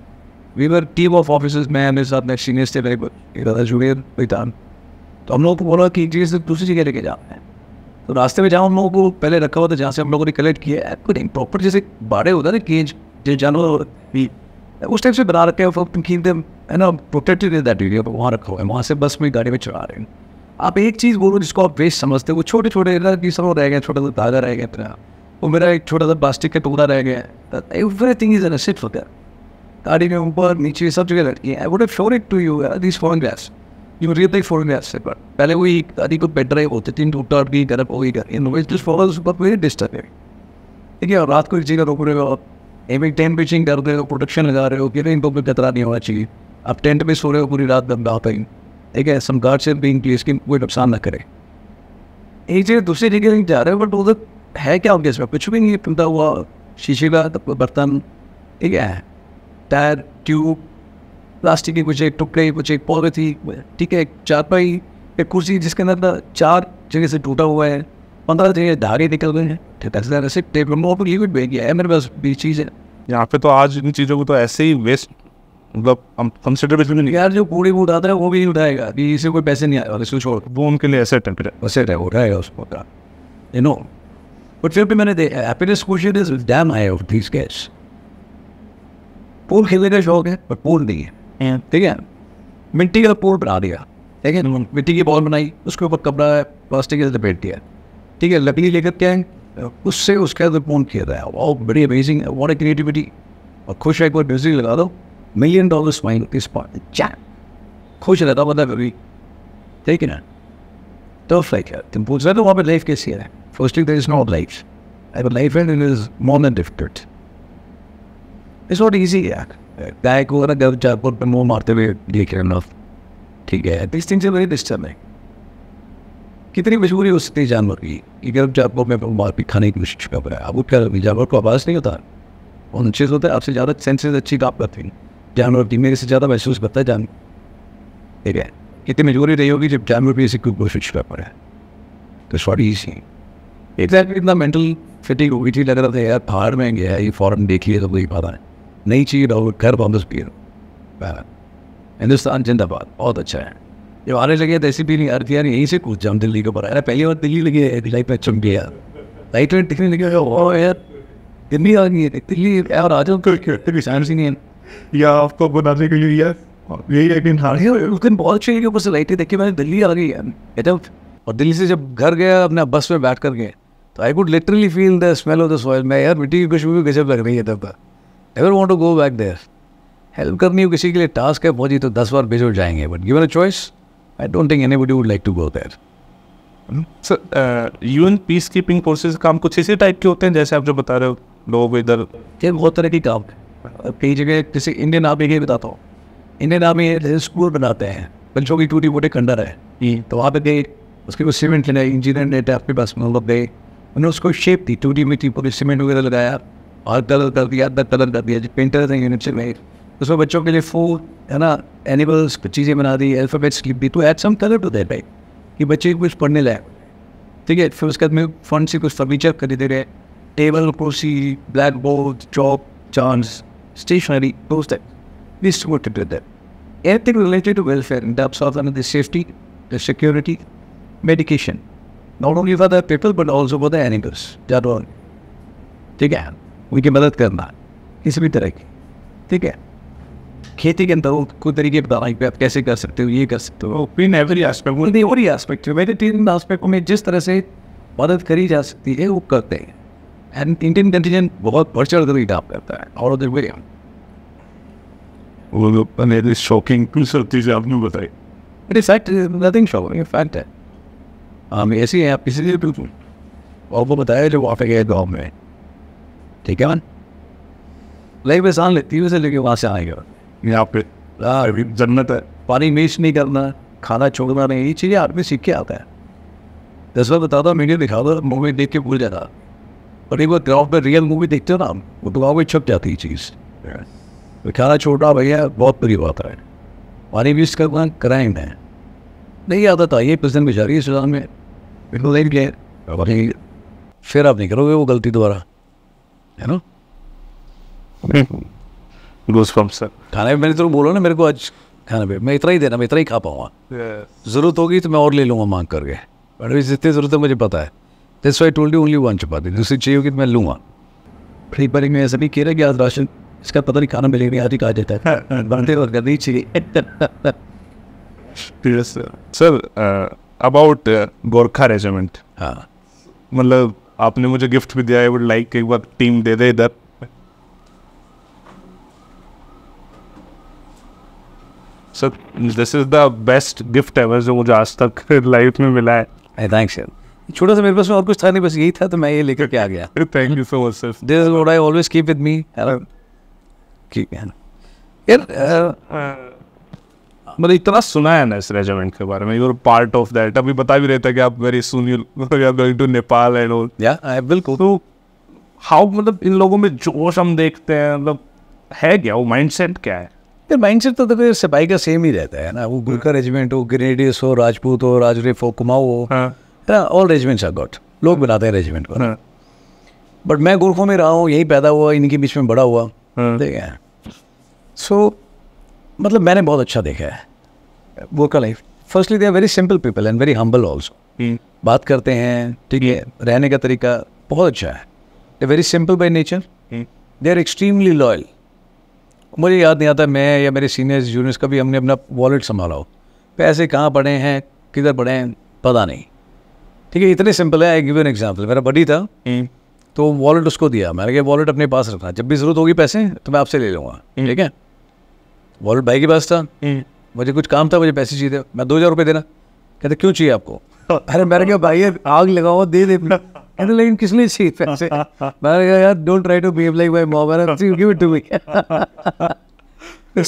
we were team of officers मैं मेरे साथ में सीनियर्स थे मेरे को जुड़े तो हम लोगों को बोला कि एक जगह से दूसरी जगह लेके जाना हैं तो रास्ते में जहाँ हम लोगों को पहले रखा हुआ था जहाँ से हम लोगों ने कलेक्ट किया है कुछ प्रॉपर जैसे बाड़े होता है ना केज जो जानवर भी उस टाइप से बना रखे हैं कीप देम है ना प्रोटेक्टेड इन दैट एरिया वहाँ रखा हुआ है वहाँ से बस में गाड़ी में चढ़ा रहे हैं आप एक चीज़ बोलो जिसको आप वेस्ट समझते हो वो छोटे छोटे ना कि सब रह गए छोटा सा धागा रह गया इतना वो मेरा एक छोटा सा प्लास्टिक का टुकड़ा रह गया everything is an asset for that गाड़ी में ऊपर नीचे सब जगह लटकी है would have it to you this for glass यूरियत फोरन ऐप से पर पहले एक गाड़ी को बेटर ड्राइव होते थे टूटा भी गर्म होगी इनोवेटिव फॉलोज पर वेरी है ठीक है रात को एक जगह रोक रहे हो आप एविक टेंट पिचिंग कर रहे हो प्रोटेक्शन लगा रहे हो कि इनको भी खतरा नहीं होना चाहिए आप टेंट में सो रहे हो पूरी रात दमदा कहीं ठीक है सम गार्ड से भी प्लेस की कोई नुकसान ना करे एक जगह दूसरी जगह जा रहे हो बट उधर है क्या उनके इसमें कुछ भी नहीं टूटा हुआ शीशे का बर्तन ठीक है टायर ट्यूब प्लास्टिक की कुछ एक टुकड़े कुछ एक पौधे थी ठीक है एक चारपाई एक कुर्सी जिसके अंदर चार जगह से टूटा हुआ है पंद्रह जगह धारे निकल गए हैं ठेकेदार ऐसे टेप नंबर पर लिक्विड बह गया है मेरे पास भी चीज़ है यहाँ पे तो आज इन चीज़ों को तो ऐसे ही वेस्ट मतलब हम कंसिडर भी नहीं यार जो कूड़े वो उठाता है वो भी उठाएगा कि इसे कोई पैसे नहीं आएगा इसको छोड़ वो उनके लिए ऐसे असेट है उठाएगा उसको यू नो बट फिर भी मैंने the happiness question is damn I of this case pool खेलने का शौक है बट पूल नहीं है हैं ठीक है मिट्टी का पोल बना दिया ठीक है हम्म। मिट्टी की बॉल बनाई उसके ऊपर कपड़ा प्लास्टिक से लपेट दिया ठीक है लकड़ी लेकर के आए उससे उसका पोन किया था और बड़ी अमेजिंग वॉट ए क्रिएटिविटी और खुश है एक बार म्यूजिक लगा दो मिलियन डॉलर स्माइल इस पार्ट चैन खुश रहता बंदा कभी ठीक है ना तो लाइक है तुम पूछ रहे तो वहाँ पर लाइफ कैसी है first thing there is not life life and it is more than difficult it's not easy यार गाय को ना गर्व चारपुर पर मुंह मारते हुए देख रहे ठीक है इस थिंग से मेरे डिस्टर्ब है कितनी मजबूरी हो सकती है जानवर की कि गर्व चारपुर में मार भी खाने की कोशिश कर रहा है अब क्या जानवर को आवाज़ नहीं होता से होता है आपसे ज़्यादा सेंसेस अच्छी काम करते हैं जानवर की मेरे से ज़्यादा महसूस करता है जानवर ठीक है कितनी मजबूरी रही होगी जब जानवर भी ऐसी कोशिश कर पा रहा है तो सॉरी सी एग्जैक्टली इतना मेंटल फिटिंग हुई थी लग रहा था यार पहाड़ में गया ये फॉरन देखिए तो कोई पता नहीं नई चीज और घर वापस पी रहा हिंदुस्तान जिंदाबाद बहुत अच्छा है जब आने लगे तो ऐसी नहीं आती यार यहीं से कूद जाऊँ दिल्ली के ऊपर पहली बार दिल्ली लगी है लाइफ में चमकी यार लाइट वाइट दिखने लगे ओ यार दिल्ली आ गई है दिल्ली यार आ जाओ शाम सी नहीं या आपको बनाने के लिए यार यही एक दिन हार उस दिन बहुत चाहिए ऊपर से लाइटें देखी मैंने दिल्ली आ गई है जब तो, और दिल्ली से जब घर गया अपना बस में बैठ कर गए तो I could literally feel the smell of the soil मैं यार मिट्टी की खुशबू भी गजब लग रही है तब तक never want to go back there help करनी हो किसी के लिए टास्क है फौजी तो दस बार बेजुल जाएंगे but given a choice I don't think anybody would like to go there sir UN peacekeeping forces काम कुछ इसी टाइप के होते हैं जैसे आप जो बता रहे हो लोग इधर ये बहुत तरह की काम है कई जगह जैसे इंडियन आर्मी के बताता हूँ इंडियन आर्मी स्कूल बनाते हैं बच्चों की टूटी फूटी खंडर है तो वहाँ पे गए उसके बाद सीमेंट लेना इंजीनियर ने के पास मतलब गए उन्होंने उसको शेप दी टूटी मिट्टी पूरी सीमेंट वगैरह लगाया और कलर कर दिया अंदर कलर कर दिया जो पेंटर्स हैं यूनिट से मेरे उसमें बच्चों के लिए फूड है ना एनिमल्स चीज़ें बना दी एल्फाबेट्स स्लिप भी तो add some colour to that भाई कि बच्चे कुछ पढ़ने लायक ठीक है फिर उसके बाद में फंड से कुछ फर्नीचर खरीदे गए टेबल कुर्सी ब्लैक बोर्ड चॉक चांस स्टेशनरी दोस्त है anything related to welfare in terms of the safety security medication not only for the people but also for the animals that ठीक है उनकी मदद करना किसी भी तरह की ठीक है खेती के अंदर को तरीके बताएं कि आप कैसे कर सकते हो ये कर सकते हो इन एवरी एस्पेक्ट और ही एस्पेक्ट है मेरे तीन एस्पेक्ट में जिस तरह से मदद करी जा सकती है वो करते हैं एंड इंडियन कंटीजन बहुत बढ़ चढ़ कर ही करता है और अदर वे वो तो शॉकिंग कुछ सब चीज़ें आपने बताई but in fact nothing shocking fact है हम हाँ, ऐसे हैं आप किसी से पूछूं और वो बताया जब आप गए गाँव में ठीक है मन लाइफ में सामने लेती है उसे लेके वहाँ से आएंगे यहाँ पे जन्नत है पानी वेस्ट नहीं करना खाना छोड़ना नहीं ये चीज़ें आदमी सीख के आता है दस बार बता दो मीडिया दिखा दो मूवी देख के भूल जाता और एक बार ग्राउंड पर रियल मूवी देखते हो ना वो दिमाग में छप जाती है चीज़ तो खाना छोड़ना भैया बहुत बुरी बात है पानी वेस्ट करना क्राइम है नहीं आता था ये प्रेजेंट बेचारी इस में बिल्कुल नहीं फिर आप नहीं करोगे वो गलती द्वारा है ना गोज फ्रॉम सर खाना मैंने तो बोला ना मेरे को आज खाने पे मैं इतना ही देना मैं इतना ही खा पाऊंगा ज़रूरत होगी तो मैं और ले लूँगा मांग करके बट अभी जितनी ज़रूरत है मुझे पता है this why told you only one chapati दूसरी चाहिए होगी तो मैं लूँगा फिर एक बार मैं ऐसा भी कह रहा कि आज राशन इसका पता नहीं खाना मिलेगा आज ही कहा जाता है बनते और तो करनी चाहिए sir about uh, uh, Gorkha regiment हाँ मतलब आपने मुझे गिफ्ट भी दिया आई वुड लाइक एक बार टीम दे दे इधर sir this is the best gift ever जो मुझे आज तक लाइफ में मिला है थैंक्स सर छोटा सा मेरे पास और कुछ था नहीं बस यही था तो मैं ये लेकर के आ गया thank you so much sir this is what I always keep with me ठीक है यार uh, मतलब इतना सुना है ना इस रेजिमेंट के बारे में you are part of that अभी बता भी रहे थे कि आप very soon you are going to Nepal and all या बिल्कुल तो हाउ मतलब इन लोगों में जोश हम देखते हैं मतलब है क्या वो माइंडसेट क्या है फिर माइंडसेट तो देखो सिपाही का सेम ही रहता है ना वो गुरखा रेजिमेंट हो ग्रेनेडियस हो राजपूत हो राजरेफ हो कुमाऊ हो हाँ। ना ऑल रेजिमेंट्स आर गॉट लोग हाँ। बनाते हैं रेजिमेंट को बट हाँ। मैं गुरखों में रहा हूँ यही पैदा हुआ इनके बीच में बड़ा हुआ ठीक है सो मतलब मैंने बहुत अच्छा देखा है वो का life firstly they are very simple people and very humble also बात करते हैं ठीक है hmm. रहने का तरीका बहुत अच्छा है they very simple by nature they are extremely loyal मुझे याद नहीं आता मैं या मेरे सीनियर्स जूनियर्स का भी हमने अपना वॉलेट संभाला हो पैसे कहाँ पड़े हैं किधर पड़े हैं पता नहीं ठीक है इतने सिंपल है आई गिव एन एग्जाम्पल मेरा बडी था hmm. तो वॉलेट उसको दिया मैंने कहा वॉलेट अपने पास रखना जब भी ज़रूरत होगी पैसे तो मैं आपसे ले लूँगा hmm. ठीक है वॉलेट भाई के पास था हम्म। मुझे कुछ काम था मुझे पैसे चाहिए मैं दो हज़ार रुपये देना कहते क्यों चाहिए आपको अरे मैंने कहा भाई आग लगाओ दे दे कहते लेकिन किस लिए चाहिए पैसे मैंने कहा यार don't try to behave like my mom and see give it to me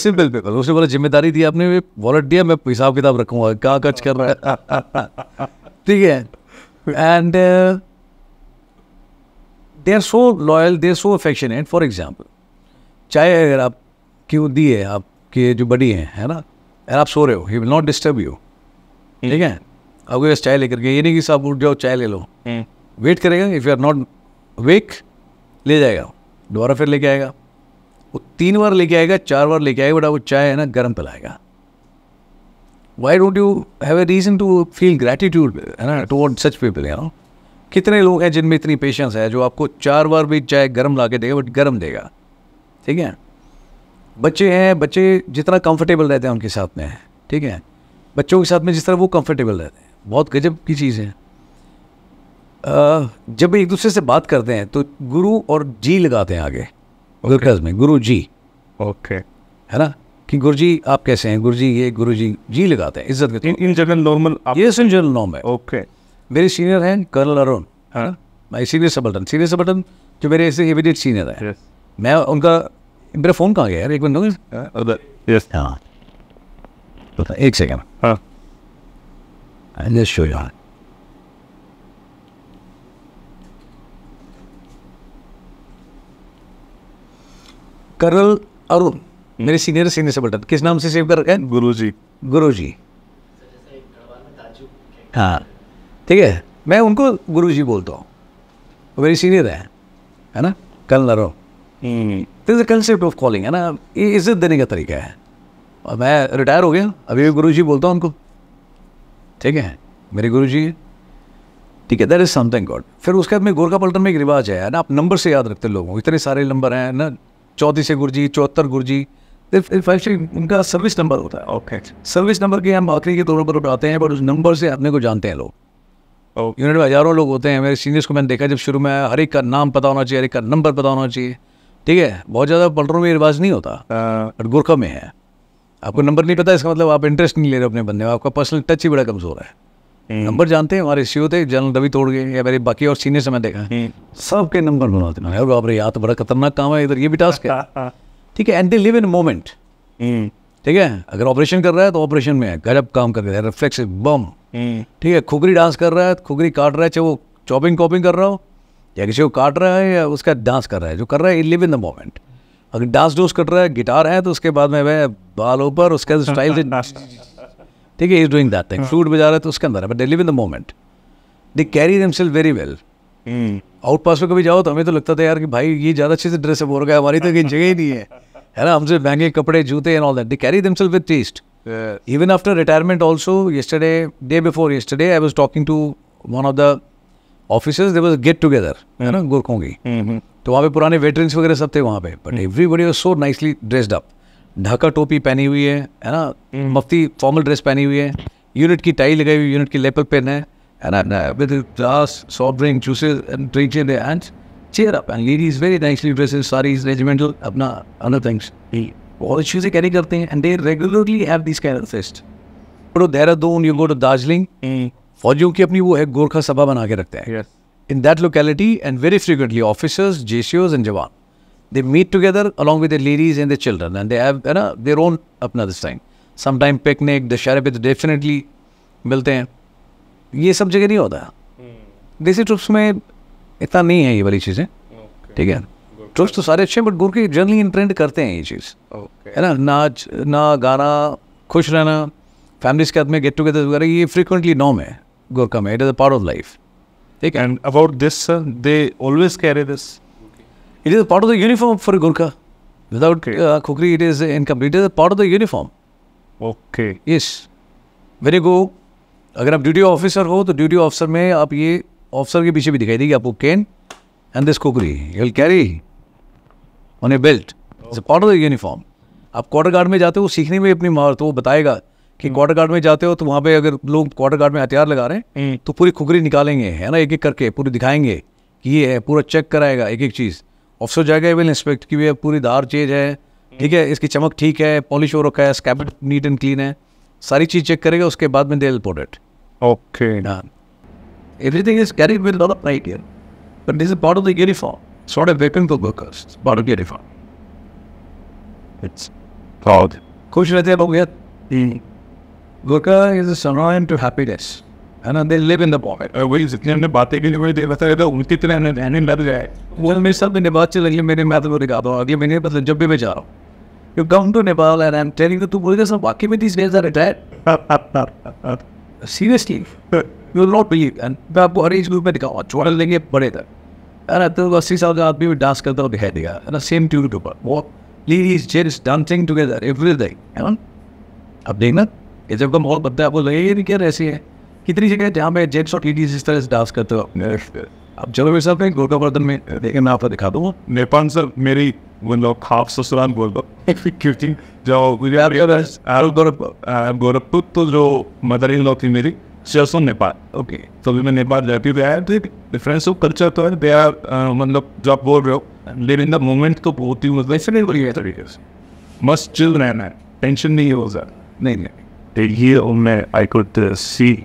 simple paper उसने बोला जिम्मेदारी दी आपने वॉलेट दिया मैं हिसाब किताब रखूंगा कहाँ खर्च कर रहा है ठीक है and they are so loyal they are so affectionate for example चाहे अगर आप क्यों दिए आप आपके जो बडी हैं है ना यार आप सो रहे हो he will not disturb you ठीक है अब कोई चाय लेकर के ये नहीं कि साहब उठ जाओ चाय ले लो वेट हम्म। करेगा if you are not wake ले जाएगा दोबारा फिर लेके आएगा वो तीन बार लेके आएगा चार बार लेके आएगा बट वो चाय है ना गर्म पिलाएगा why don't you have a reason to feel gratitude है ना वॉन्ट सच पीपल है ना कितने लोग हैं जिनमें इतनी पेशेंस है जो आपको चार बार भी चाय गर्म ला के देगा बट गर्म देगा ठीक है बच्चे हैं बच्चे जितना कंफर्टेबल रहते हैं उनके साथ में ठीक है बच्चों के साथ में जिस तरह वो कंफर्टेबल रहते हैं बहुत गजब की चीज़ है जब एक दूसरे से बात करते हैं तो गुरु और जी लगाते हैं आगे okay. में गुरु जी ओके okay. है ना कि गुरु जी आप कैसे हैं गुरु जी ये गुरु जी जी लगाते हैं इज्जत करते इन जनरल नॉर्मल ये इन जनरल नॉर्म है ओके मेरे सीनियर हैं कर्नल अरुण है ना सीनियर सबल्टन सीनियर सबल्टन जो मेरे ऐसे इमीडिएट सीनियर है मैं उनका मेरा फ़ोन कहाँ गया यार एक मिनट उधर यस हाँ एक सेकेंड हाँ शो यार कर्नल अरुण मेरे सीनियर सीनियर से बटन किस नाम से सेव कर रखा है गुरु जी गुरु जी हाँ ठीक है मैं उनको गुरु जी बोलता हूँ मेरी सीनियर है है ना colonel Arun this a concept of calling है ना ये इज्जत देने का तरीका है और मैं रिटायर हो गया अभी भी गुरु जी बोलता हूँ उनको ठीक है मेरे गुरु जी ठीक है दैट इज़ समथिंग गॉड फिर उसके बाद में गोरखा पलटन में एक रिवाज है ना आप नंबर से याद रखते लोगों इतने सारे नंबर हैं ना चौंतीस गुरु जी चौहत्तर गुरु जी उनका सर्विस नंबर होता है ओके सर्विस नंबर के हम आखिरी के तौर पर आते हैं बट उस नंबर से अपने को जानते हैं लोग यूनिट में हज़ारों लोग होते हैं मेरे सीनियर्स को मैंने देखा जब शुरू में हर एक का नाम पता होना चाहिए हर एक का नंबर पता होना चाहिए ठीक है बहुत ज़्यादा पलटरों में रिवाज नहीं होता हाँ। बट गोरखा में है आपको हाँ। नंबर नहीं पता इसका मतलब आप इंटरेस्ट नहीं ले रहे अपने बंदे में आपका पर्सनल टच ही बड़ा कमज़ोर है हम्म। नंबर जानते हैं हमारे सीओ थे जनरल दबी तोड़ गए या मेरे बाकी और सीनियर से मैं देखा हम्म। सबके नंबर बनाते हैं और बाप रे यार तो बड़ा खतरनाक काम है इधर ये भी टास्क है हाँ, ठीक है and they live in moment ठीक है अगर ऑपरेशन कर रहा है तो ऑपरेशन में है गजब काम कर रहा है रिफ्लेक्स बम हम्म। ठीक है खुगरी डांस कर रहा है खुगरी काट रहा है चाहे वो चॉपिंग कॉपिंग कर रहा हो या किसी को काट रहा है या उसका डांस कर रहा है जो कर रहा है लिव इन द मोमेंट अगर डांस डूस कर रहा है गिटार है तो उसके बाद में वह बाल ऊपर उसके स्टाइल से ठीक है is doing that thing flute बजा रहा है तो उसके अंदर है but they live in the moment they carry themselves very well out पास में कभी जाओ तो हमें तो लगता था यार कि भाई ये ज़्यादा अच्छे से ड्रेस हो रहा है हमारी तो कहीं जगह ही नहीं है है ना हमसे महंगे कपड़े जूते and all that they carry themselves with taste even after retirement also yesterday day before yesterday I was talking to one of the officers they was get together है ना hmm. गोरखों की hmm, hmm. तो वहाँ पे पुराने veterans वगैरह सब थे वहाँ पे but everybody was so nicely dressed up Dhaka टोपी पहनी हुई है है ना मफ्ती फॉर्मल ड्रेस पहनी हुई है यूनिट की टाई लगाई हुई यूनिट की लेपल पेन है soft drink juices and drinks in and chair up and ladies very nicely dresses sari regimental अपना अनदर थिंग्स बहुत अच्छे से कैरी करते हैं and they regularly have this can Dehradun you go to Darjeeling फौजियों की अपनी वो है गोरखा सभा बना के रखते हैं in that locality and very frequently officers J C Os and jawan they meet together along with ladies and the children and they have ना देर ओन अपना दिस टाइम समटाइम पिकनिक दशहरे पे तो डेफिनेटली मिलते हैं ये सब जगह नहीं होता hmm. देसी ट्रुप्स में इतना नहीं है ये वाली चीज़ें ठीक है ट्रुप्स तो सारे अच्छे हैं बट गोरखे जनरली इम्प्रिंट करते हैं ये चीज़ है ना नाच ना गाना खुश रहना फैमिलीज के साथ में गेट टुगेदर वगैरह ये फ्रिक्वेंटली नॉम है Gorkham. It is a part of life. Take and about this, uh, they always carry this. Okay. It is a part of the uniform for a Gorkha. Without okay. uh, kukri, it is incomplete. It is a part of the uniform. Okay. Okay yes very go अगर आप duty officer हो तो duty officer में आप ये officer के पीछे भी दिखाई देगी आपको can and this kukri you carry on a belt it's part of the uniform आप क्वार्टर गार्ड में जाते हो सीखने में अपनी महारत वो बताएगा कि क्वार्टर गार्ड में जाते हो तो वहाँ पे अगर लोग क्वार्टर गार्ड में हथियार लगा रहे हैं हम्म। तो पूरी खुकरी निकालेंगे है ना एक एक करके पूरी दिखाएंगे कि ये है पूरा चेक कराएगा एक एक चीज़ ऑफिसर जाएगा विल इंस्पेक्ट की भैया पूरी धार चेज है ठीक है इसकी चमक ठीक है पॉलिश हो रखा है स्कैबेट नीट एंड क्लीन है सारी चीज़ चेक करेगा उसके बाद में they report okay everything is carry with lot of right but this is part of the uniform it's not a weapon for workers part of uniform it's खुश रहते हैं लोग यार हम्म। worker uh, is a synonym to happiness. है ना they live in the pocket और वही जितने हमने बातें के लिए वही दे बताया था उनकी तरह हमें रहने लग जाए वो मेरे साथ में नेपाल चल रही है मेरे मैं तो दिखाता हूँ अगले महीने मतलब जब भी मैं जा रहा हूँ you come to Nepal and I am telling you तू बोलेगा सब वाकई में this days are retired seriously you will not believe and मैं आपको हर एज ग्रुप में दिखाऊँ चौड़ा लेंगे बड़े तक है ना तो अस्सी साल का आदमी भी डांस करता हुआ दिखाई देगा है ना सेम ट्यून के ऊपर वो ladies gents dancing together every thing है ना अब देखना कि जब का माहौल बनता है आपको लगे नहीं क्या ऐसे है कितनी जगह जहाँ पे जेट्स और टी इस तरह से डांस करते हो अब चलो मेरे साथ कहीं गोलका वर्धन में देखे मैं आपको दिखा दूँ नेपाल सर मेरी मतलब खाप ससुराल बोल गोरखपुर गोरखपुर तो जो मदर इन लॉ थी मेरी सियासो नेपाल ओके तो अभी मैं नेपाल जाती हूँ तो, तो एक डिफरेंस ऑफ कल्चर तो है दे आर मतलब जो आप बोल रहे हो लेकिन इन द मोमेंट तो बहुत ही मतलब ऐसे नहीं बोलिए मस्त चिल रहना है टेंशन नहीं हो सर नहीं नहीं ये उनमें I could see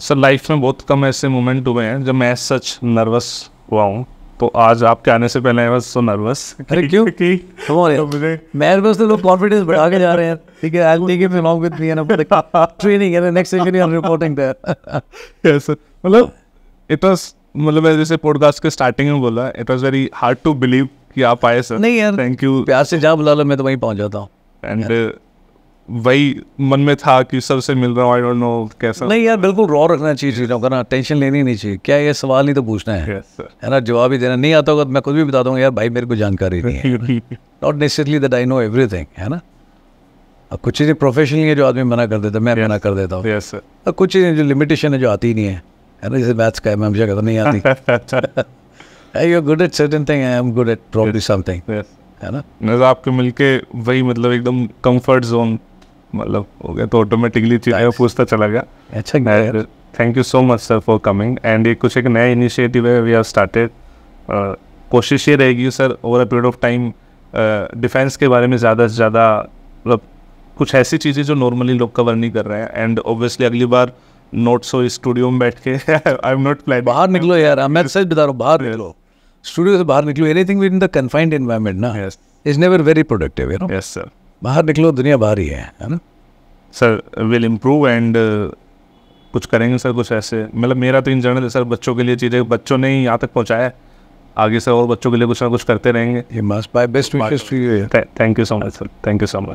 sir life में बहुत कम ऐसे मोमेंट हुए हैं जब मैं सच नर्वस हुआ हूँ तो आज आपके आने से पहले आई वाज सो नर्वस अरे क्यों कि मैं नर्वस तो लोग कॉन्फिडेंस बढ़ा के जा रहे हैं ठीक है I take it along with me and अपना training and next session I am reporting there yes sir मतलब इट वाज मतलब मैं जैसे पॉडकास्ट के स्टार्टिंग में बोला it was very hard to believe कि आप आए सर नहीं यार थैंक यू प्यार से जा बुला लो मैं तो वहीं पहुंच जाता हूं एंड वही मन में था कि सर से मिल रहा हूँ आई डोंट नो कैसा नहीं यार बिल्कुल रॉ रखना चाहिए चीज़ों का ना टेंशन लेनी नहीं चाहिए क्या ये सवाल नहीं तो पूछना है yes, है ना जवाब ही देना नहीं आता होगा तो मैं कुछ भी बता दूंगा यार भाई मेरे को जानकारी नहीं है not necessarily that I know every है ना अब कुछ चीज़ें प्रोफेशनली है जो आदमी मना कर देता मैं yes, मना कर देता हूँ yes, अब कुछ चीज़ें जो लिमिटेशन है जो आती नहीं है है ना जैसे मैथ्स का है मैं हमेशा कहता नहीं आती you good at certain thing I am good at problem something है ना तो आपके मिलके वही मतलब एकदम कंफर्ट जोन मतलब हो गया तो ऑटोमेटिकली चिड़ाया पूछता चला गया अच्छा thank you so much sir for coming and ये कुछ एक नया इनिशिएटिव है वी हैव स्टार्टेड कोशिश ये रहेगी sir over a period of time defence के बारे में ज़्यादा से ज़्यादा मतलब कुछ ऐसी चीज़ें जो नॉर्मली लोग कवर नहीं कर रहे हैं एंड ऑब्वियसली अगली बार नोट सो स्टूडियो में बैठ के आई एम नॉट प्लान बाहर निकलो यार मैं सच बता रहा हूँ बाहर निकलो स्टूडियो से बाहर निकलो anything within the confined environment ना is never very productive you know yes sir बाहर निकलो दुनिया बाहर ही है है ना सर विल इम्प्रूव एंड कुछ करेंगे सर कुछ ऐसे मतलब मेरा तो इन है सर बच्चों के लिए चीज़ें बच्चों ने ही यहाँ तक पहुँचाया आगे सर और बच्चों के लिए कुछ ना कुछ करते रहेंगे thank you so much sir thank you so much